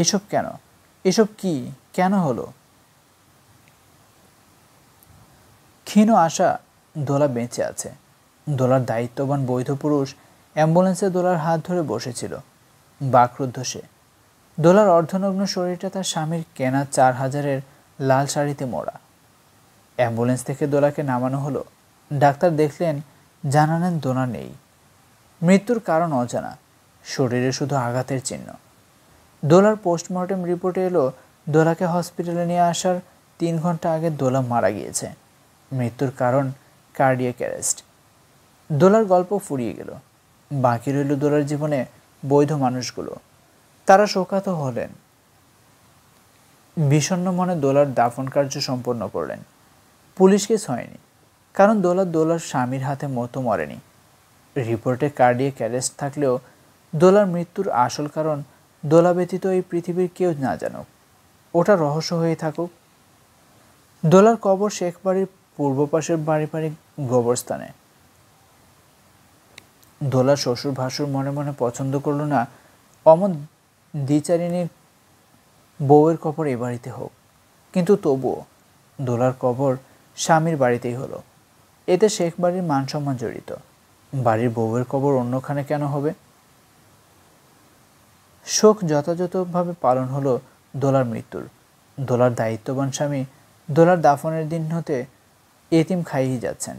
S1: এসব কেন এসব কি কেন হলো ক্ষীণ আশা দোলা বেঁচে আছে দোলার দায়িত্ববান বৈধ পুরুষ অ্যাম্বুলেন্সে দোলার হাত ধরে বসেছিল বাকরুদ্ধ সে দোলার অর্ধনগ্ন শরীরটা তার স্বামীর কেনা চার হাজারের লাল শাড়িতে মোড়া অ্যাম্বুলেন্স থেকে দোলাকে নামানো হলো ডাক্তার দেখলেন জানালেন দোলা নেই মৃত্যুর কারণ অজানা শরীরে শুধু আঘাতের চিহ্ন দোলার পোস্টমর্টেম রিপোর্টে এলো দোলাকে হসপিটালে নিয়ে আসার তিন ঘন্টা আগে দোলা মারা গিয়েছে মৃত্যুর কারণ কার্ডিয়াক অ্যারেস্ট দোলার গল্প ফুরিয়ে গেল বাকি রইল দোলার জীবনে বৈধ মানুষগুলো তারা শোকাত হলেন বিষণ্ন মনে দোলার দাফন কার্য সম্পন্ন করলেন পুলিশ কেস হয়নি কারণ দোলার দোলার স্বামীর হাতে মতো মরেনি রিপোর্টে কার্ডিয়াক অ্যারেস্ট থাকলেও দোলার মৃত্যুর আসল কারণ দোলা ব্যতীত এই পৃথিবীর কেউ না জানুক ওটা রহস্য হয়ে থাকুক দোলার কবর শেখ বাড়ির পূর্ব পাশের বাড়ি বাড়ি গোবরস্থানে দোলা শ্বশুর ভাসুর মনে মনে পছন্দ করল না অমন দ্বিচারিণীর বউয়ের কবর এ বাড়িতে হোক কিন্তু তবুও দোলার কবর স্বামীর বাড়িতেই হলো এতে শেখ বাড়ির মান সম্মান জড়িত বাড়ির বউয়ের কবর অন্যখানে কেন হবে শোক যথাযথভাবে পালন হলো দোলার মৃত্যুর দোলার দায়িত্ববান স্বামী দোলার দাফনের দিন হতে এতিম খাইয়েই যাচ্ছেন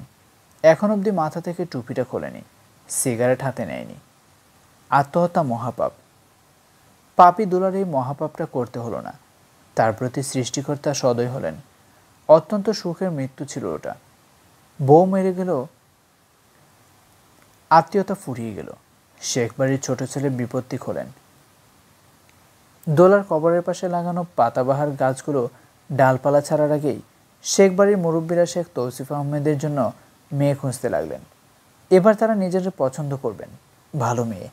S1: এখন অবধি মাথা থেকে টুপিটা খোলেনি সিগারেট হাতে নেয়নি আত্মহত্যা মহাপাপ পাপি দোলার এই মহাপাপটা করতে হলো না তার প্রতি সৃষ্টিকর্তা সদয় হলেন অত্যন্ত সুখের মৃত্যু ছিল ওটা বউ মেরে গেল আত্মীয়তা ফুরিয়ে গেল শেখ বাড়ির ছোট ছেলে বিপত্তি খোলেন দোলার কবরের পাশে লাগানো পাতাবাহার গাছগুলো ডালপালা ছাড়ার আগেই শেখ বাড়ির মুরব্বীরা শেখ তৌসিফ আহমেদের জন্য মেয়ে খুঁজতে লাগলেন এবার তারা নিজেদের পছন্দ করবেন ভালো মেয়ে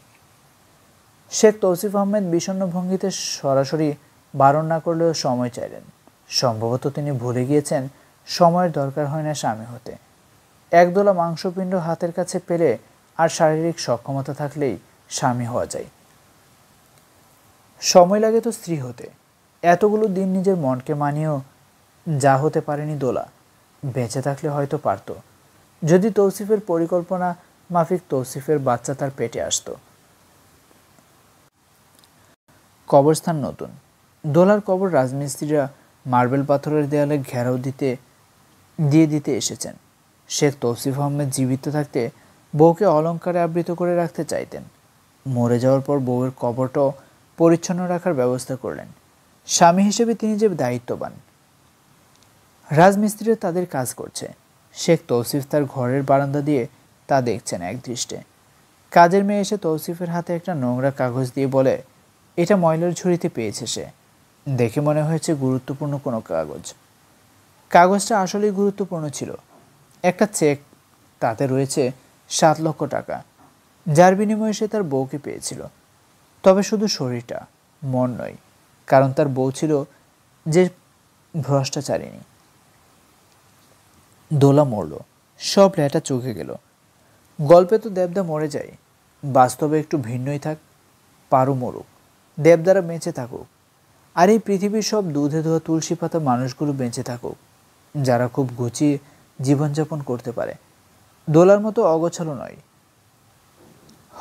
S1: শেখ তৌসিফ আহমেদ বিষণ্ন ভঙ্গিতে সরাসরি বারণ না করলেও সময় চাইলেন সম্ভবত তিনি ভুলে গিয়েছেন সময়ের দরকার হয় না স্বামী হতে একদোলা মাংসপিণ্ড হাতের কাছে পেলে আর শারীরিক সক্ষমতা থাকলেই স্বামী হওয়া যায় সময় লাগে তো স্ত্রী হতে এতগুলো দিন নিজের মনকে মানিয়েও যা হতে পারেনি দোলা বেঁচে থাকলে হয়তো পারত যদি তৌসিফের পরিকল্পনা মাফিক তৌসিফের বাচ্চা তার পেটে আসত কবরস্থান নতুন দোলার কবর রাজমিস্ত্রিরা মার্বেল পাথরের দেয়ালে ঘেরাও দিতে দিয়ে দিতে এসেছেন শেখ তৌসিফ আহমেদ জীবিত থাকতে বউকে অলঙ্কারে আবৃত করে রাখতে চাইতেন মরে যাওয়ার পর বউয়ের কবরটাও পরিচ্ছন্ন রাখার ব্যবস্থা করলেন স্বামী হিসেবে তিনি যে দায়িত্ববান রাজমিস্ত্রিরা তাদের কাজ করছে শেখ তৌসিফ তার ঘরের বারান্দা দিয়ে তা দেখছেন একদৃষ্টে কাজের মেয়ে এসে তৌসিফের হাতে একটা নোংরা কাগজ দিয়ে বলে এটা ময়লার ঝুড়িতে পেয়েছে সে দেখে মনে হয়েছে গুরুত্বপূর্ণ কোনো কাগজ কাগজটা আসলেই গুরুত্বপূর্ণ ছিল একটা চেক তাতে রয়েছে সাত লক্ষ টাকা যার বিনিময়ে সে তার বউকে পেয়েছিল তবে শুধু শরীরটা মন নয় কারণ তার বউ ছিল যে ভ্রষ্টাচারিণী দোলা মরল সব ল্যাটা চোখে গেল গল্পে তো দেবদা মরে যায় বাস্তবে একটু ভিন্নই থাক পারু মরুক দেবদারা বেঁচে থাকুক আর এই পৃথিবীর সব দুধে ধোয়া তুলসী পাতা মানুষগুলো বেঁচে থাকুক যারা খুব গুছিয়ে জীবনযাপন করতে পারে দোলার মতো অগোছালো নয়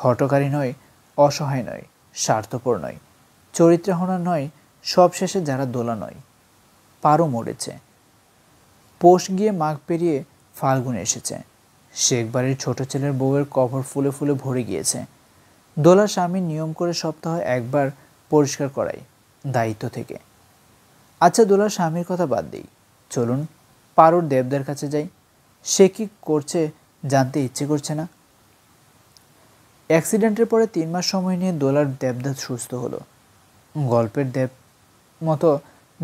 S1: হটকারী নয় অসহায় নয় স্বার্থপর নয় হনা নয় সবশেষে যারা দোলা নয় পারো মরেছে পোষ গিয়ে মাঘ পেরিয়ে ফাল্গুন এসেছে শেখবাড়ির ছোট ছেলের বউয়ের কভর ফুলে ফুলে ভরে গিয়েছে দোলা স্বামী নিয়ম করে সপ্তাহে একবার পরিষ্কার করাই দায়িত্ব থেকে আচ্ছা দোলা স্বামীর কথা বাদ দিই চলুন পারুর দেবদার কাছে যাই সে কি করছে জানতে ইচ্ছে করছে না অ্যাক্সিডেন্টের পরে তিন মাস সময় নিয়ে দোলার দেবদাত সুস্থ হলো গল্পের দেব মতো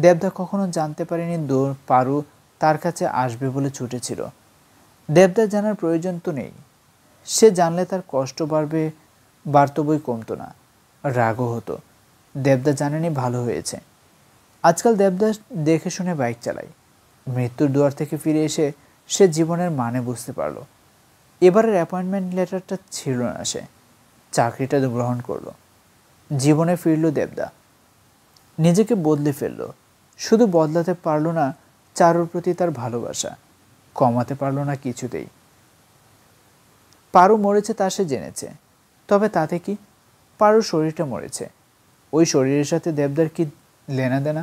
S1: দেবদা কখনো জানতে পারেনি দোর পারু তার কাছে আসবে বলে ছুটেছিল দেবদা জানার প্রয়োজন তো নেই সে জানলে তার কষ্ট বাড়বে বাড়তো বই কমতো না রাগও হতো দেবদা জানেনি ভালো হয়েছে আজকাল দেবদাস দেখে শুনে বাইক চালায় মৃত্যুর দুয়ার থেকে ফিরে এসে সে জীবনের মানে বুঝতে পারলো এবারের অ্যাপয়েন্টমেন্ট লেটারটা ছিল না সে চাকরিটা গ্রহণ করলো জীবনে ফিরল দেবদা নিজেকে বদলে ফেললো শুধু বদলাতে পারল না চারুর প্রতি তার ভালোবাসা কমাতে পারল না কিছুতেই পারু মরেছে তা সে জেনেছে তবে তাতে কি পারু শরীরটা মরেছে ওই শরীরের সাথে দেবদার কি লেনা দেনা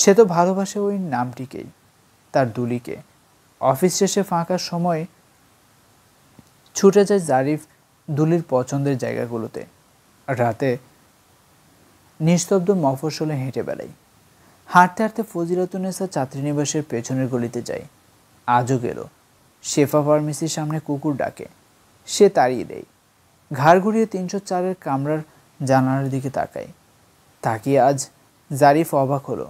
S1: সে তো ভালোবাসে ওই নামটিকেই তার দুলিকে অফিস শেষে ফাঁকার সময় ছুটে যায় জারিফ দুলির পছন্দের জায়গাগুলোতে রাতে নিস্তব্ধ মফসলে হেঁটে বেড়াই হাঁটতে হাঁটতে ফজিলতুনেসা ছাত্রীনিবাসের পেছনের গলিতে যাই আজও গেল শেফা ফার্মেসির সামনে কুকুর ডাকে সে তাড়িয়ে দেয় ঘাড় ঘুরিয়ে তিনশো চারের কামরার জানালার দিকে তাকায় তাকিয়ে আজ জারিফ অবাক হলো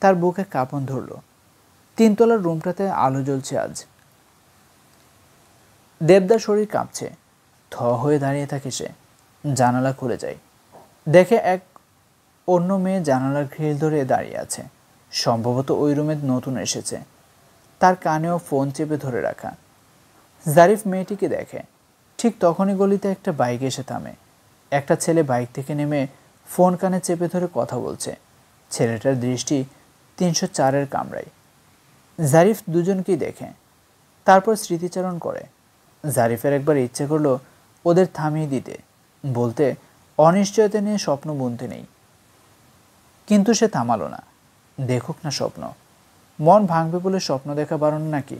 S1: তার বুকে কাঁপন ধরল তিনতলার রুমটাতে আলো জ্বলছে আজ দেবদার শরীর কাঁপছে থ হয়ে দাঁড়িয়ে থাকে সে জানালা খুলে যায় দেখে এক অন্য মেয়ে জানালার গ্রিল ধরে দাঁড়িয়ে আছে সম্ভবত ওই রুমে নতুন এসেছে তার কানেও ফোন চেপে ধরে রাখা জারিফ মেয়েটিকে দেখে ঠিক তখনই গলিতে একটা বাইক এসে থামে একটা ছেলে বাইক থেকে নেমে ফোন কানে চেপে ধরে কথা বলছে ছেলেটার দৃষ্টি তিনশো চারের কামরায় জারিফ দুজনকেই দেখে তারপর স্মৃতিচারণ করে জারিফের একবার ইচ্ছে করলো ওদের থামিয়ে দিতে বলতে অনিশ্চয়তা নিয়ে স্বপ্ন বুনতে নেই কিন্তু সে থামালো না দেখুক না স্বপ্ন মন ভাঙবে বলে স্বপ্ন দেখা বারণ নাকি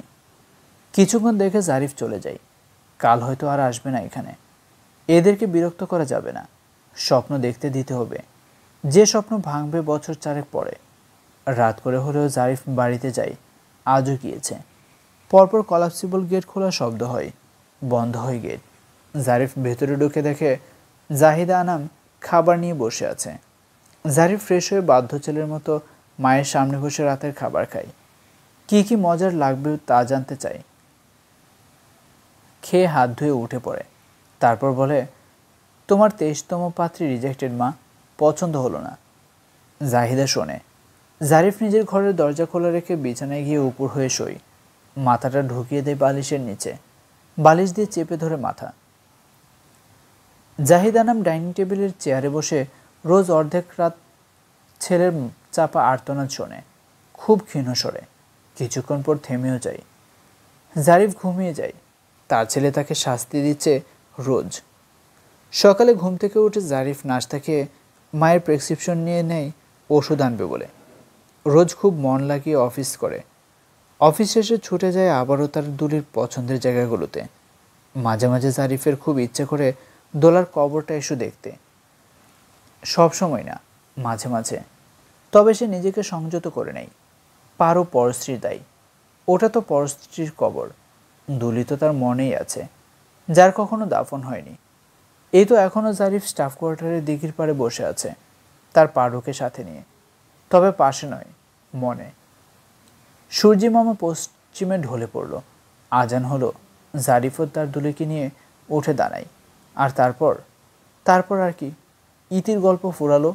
S1: কিছুক্ষণ দেখে জারিফ চলে যাই কাল হয়তো আর আসবে না এখানে এদেরকে বিরক্ত করা যাবে না স্বপ্ন দেখতে দিতে হবে যে স্বপ্ন ভাঙবে বছর চারেক পরে রাত করে হলেও জারিফ বাড়িতে যাই আজও গিয়েছে পরপর কলাপসিবল গেট খোলা শব্দ হয় বন্ধ হয়ে গেট জারিফ ভেতরে ঢুকে দেখে জাহিদা আনাম খাবার নিয়ে বসে আছে জারিফ ফ্রেশ হয়ে বাধ্য ছেলের মতো মায়ের সামনে বসে রাতের খাবার খাই কি কি মজার লাগবে তা জানতে চাই খেয়ে হাত ধুয়ে উঠে পড়ে তারপর বলে তোমার তেইশতম পাত্রী রিজেক্টেড মা পছন্দ হলো না জাহিদা শোনে জারিফ নিজের ঘরের দরজা খোলা রেখে বিছানায় গিয়ে উপর হয়ে শই মাথাটা ঢুকিয়ে দেয় বালিশের নিচে বালিশ দিয়ে চেপে ধরে মাথা জাহিদানাম ডাইনিং টেবিলের চেয়ারে বসে রোজ অর্ধেক রাত ছেলের চাপা আর্তনাদ শোনে খুব ক্ষীণ সরে কিছুক্ষণ পর থেমেও যায় জারিফ ঘুমিয়ে যায় তার ছেলে তাকে শাস্তি দিচ্ছে রোজ সকালে ঘুম থেকে উঠে জারিফ নাচ খেয়ে মায়ের প্রেসক্রিপশন নিয়ে নেয় ওষুধ আনবে বলে রোজ খুব মন লাগিয়ে অফিস করে অফিস শেষে ছুটে যায় আবারও তার দূরের পছন্দের জায়গাগুলোতে মাঝে মাঝে জারিফের খুব ইচ্ছে করে দোলার কবরটা এসে দেখতে সব সময় না মাঝে মাঝে তবে সে নিজেকে সংযত করে নেয় পারো পরশ্রী দায়ী ওটা তো পরশ্রীর কবর দুলি তো তার মনেই আছে যার কখনো দাফন হয়নি এই তো এখনও জারিফ স্টাফ কোয়ার্টারের দিঘির পাড়ে বসে আছে তার পারুকে সাথে নিয়ে তবে পাশে নয় মনে সূর্যিমামা পশ্চিমে ঢলে পড়ল আজান হলো জারিফও তার দুলিকে নিয়ে উঠে দাঁড়ায় আর তারপর তারপর আর কি ইতির গল্প ফুরালো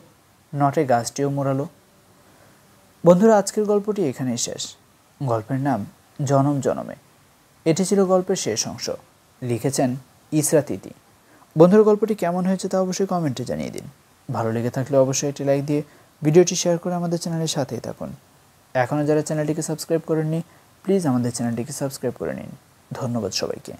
S1: নটে গাছটিও মোড়ালো বন্ধুরা আজকের গল্পটি এখানেই শেষ গল্পের নাম জনম জনমে এটি ছিল গল্পের শেষ অংশ লিখেছেন ইসরা তিতি বন্ধুর গল্পটি কেমন হয়েছে তা অবশ্যই কমেন্টে জানিয়ে দিন ভালো লেগে থাকলে অবশ্যই একটি লাইক দিয়ে ভিডিওটি শেয়ার করে আমাদের চ্যানেলের সাথেই থাকুন এখনও যারা চ্যানেলটিকে সাবস্ক্রাইব করেননি প্লিজ আমাদের চ্যানেলটিকে সাবস্ক্রাইব করে নিন ধন্যবাদ সবাইকে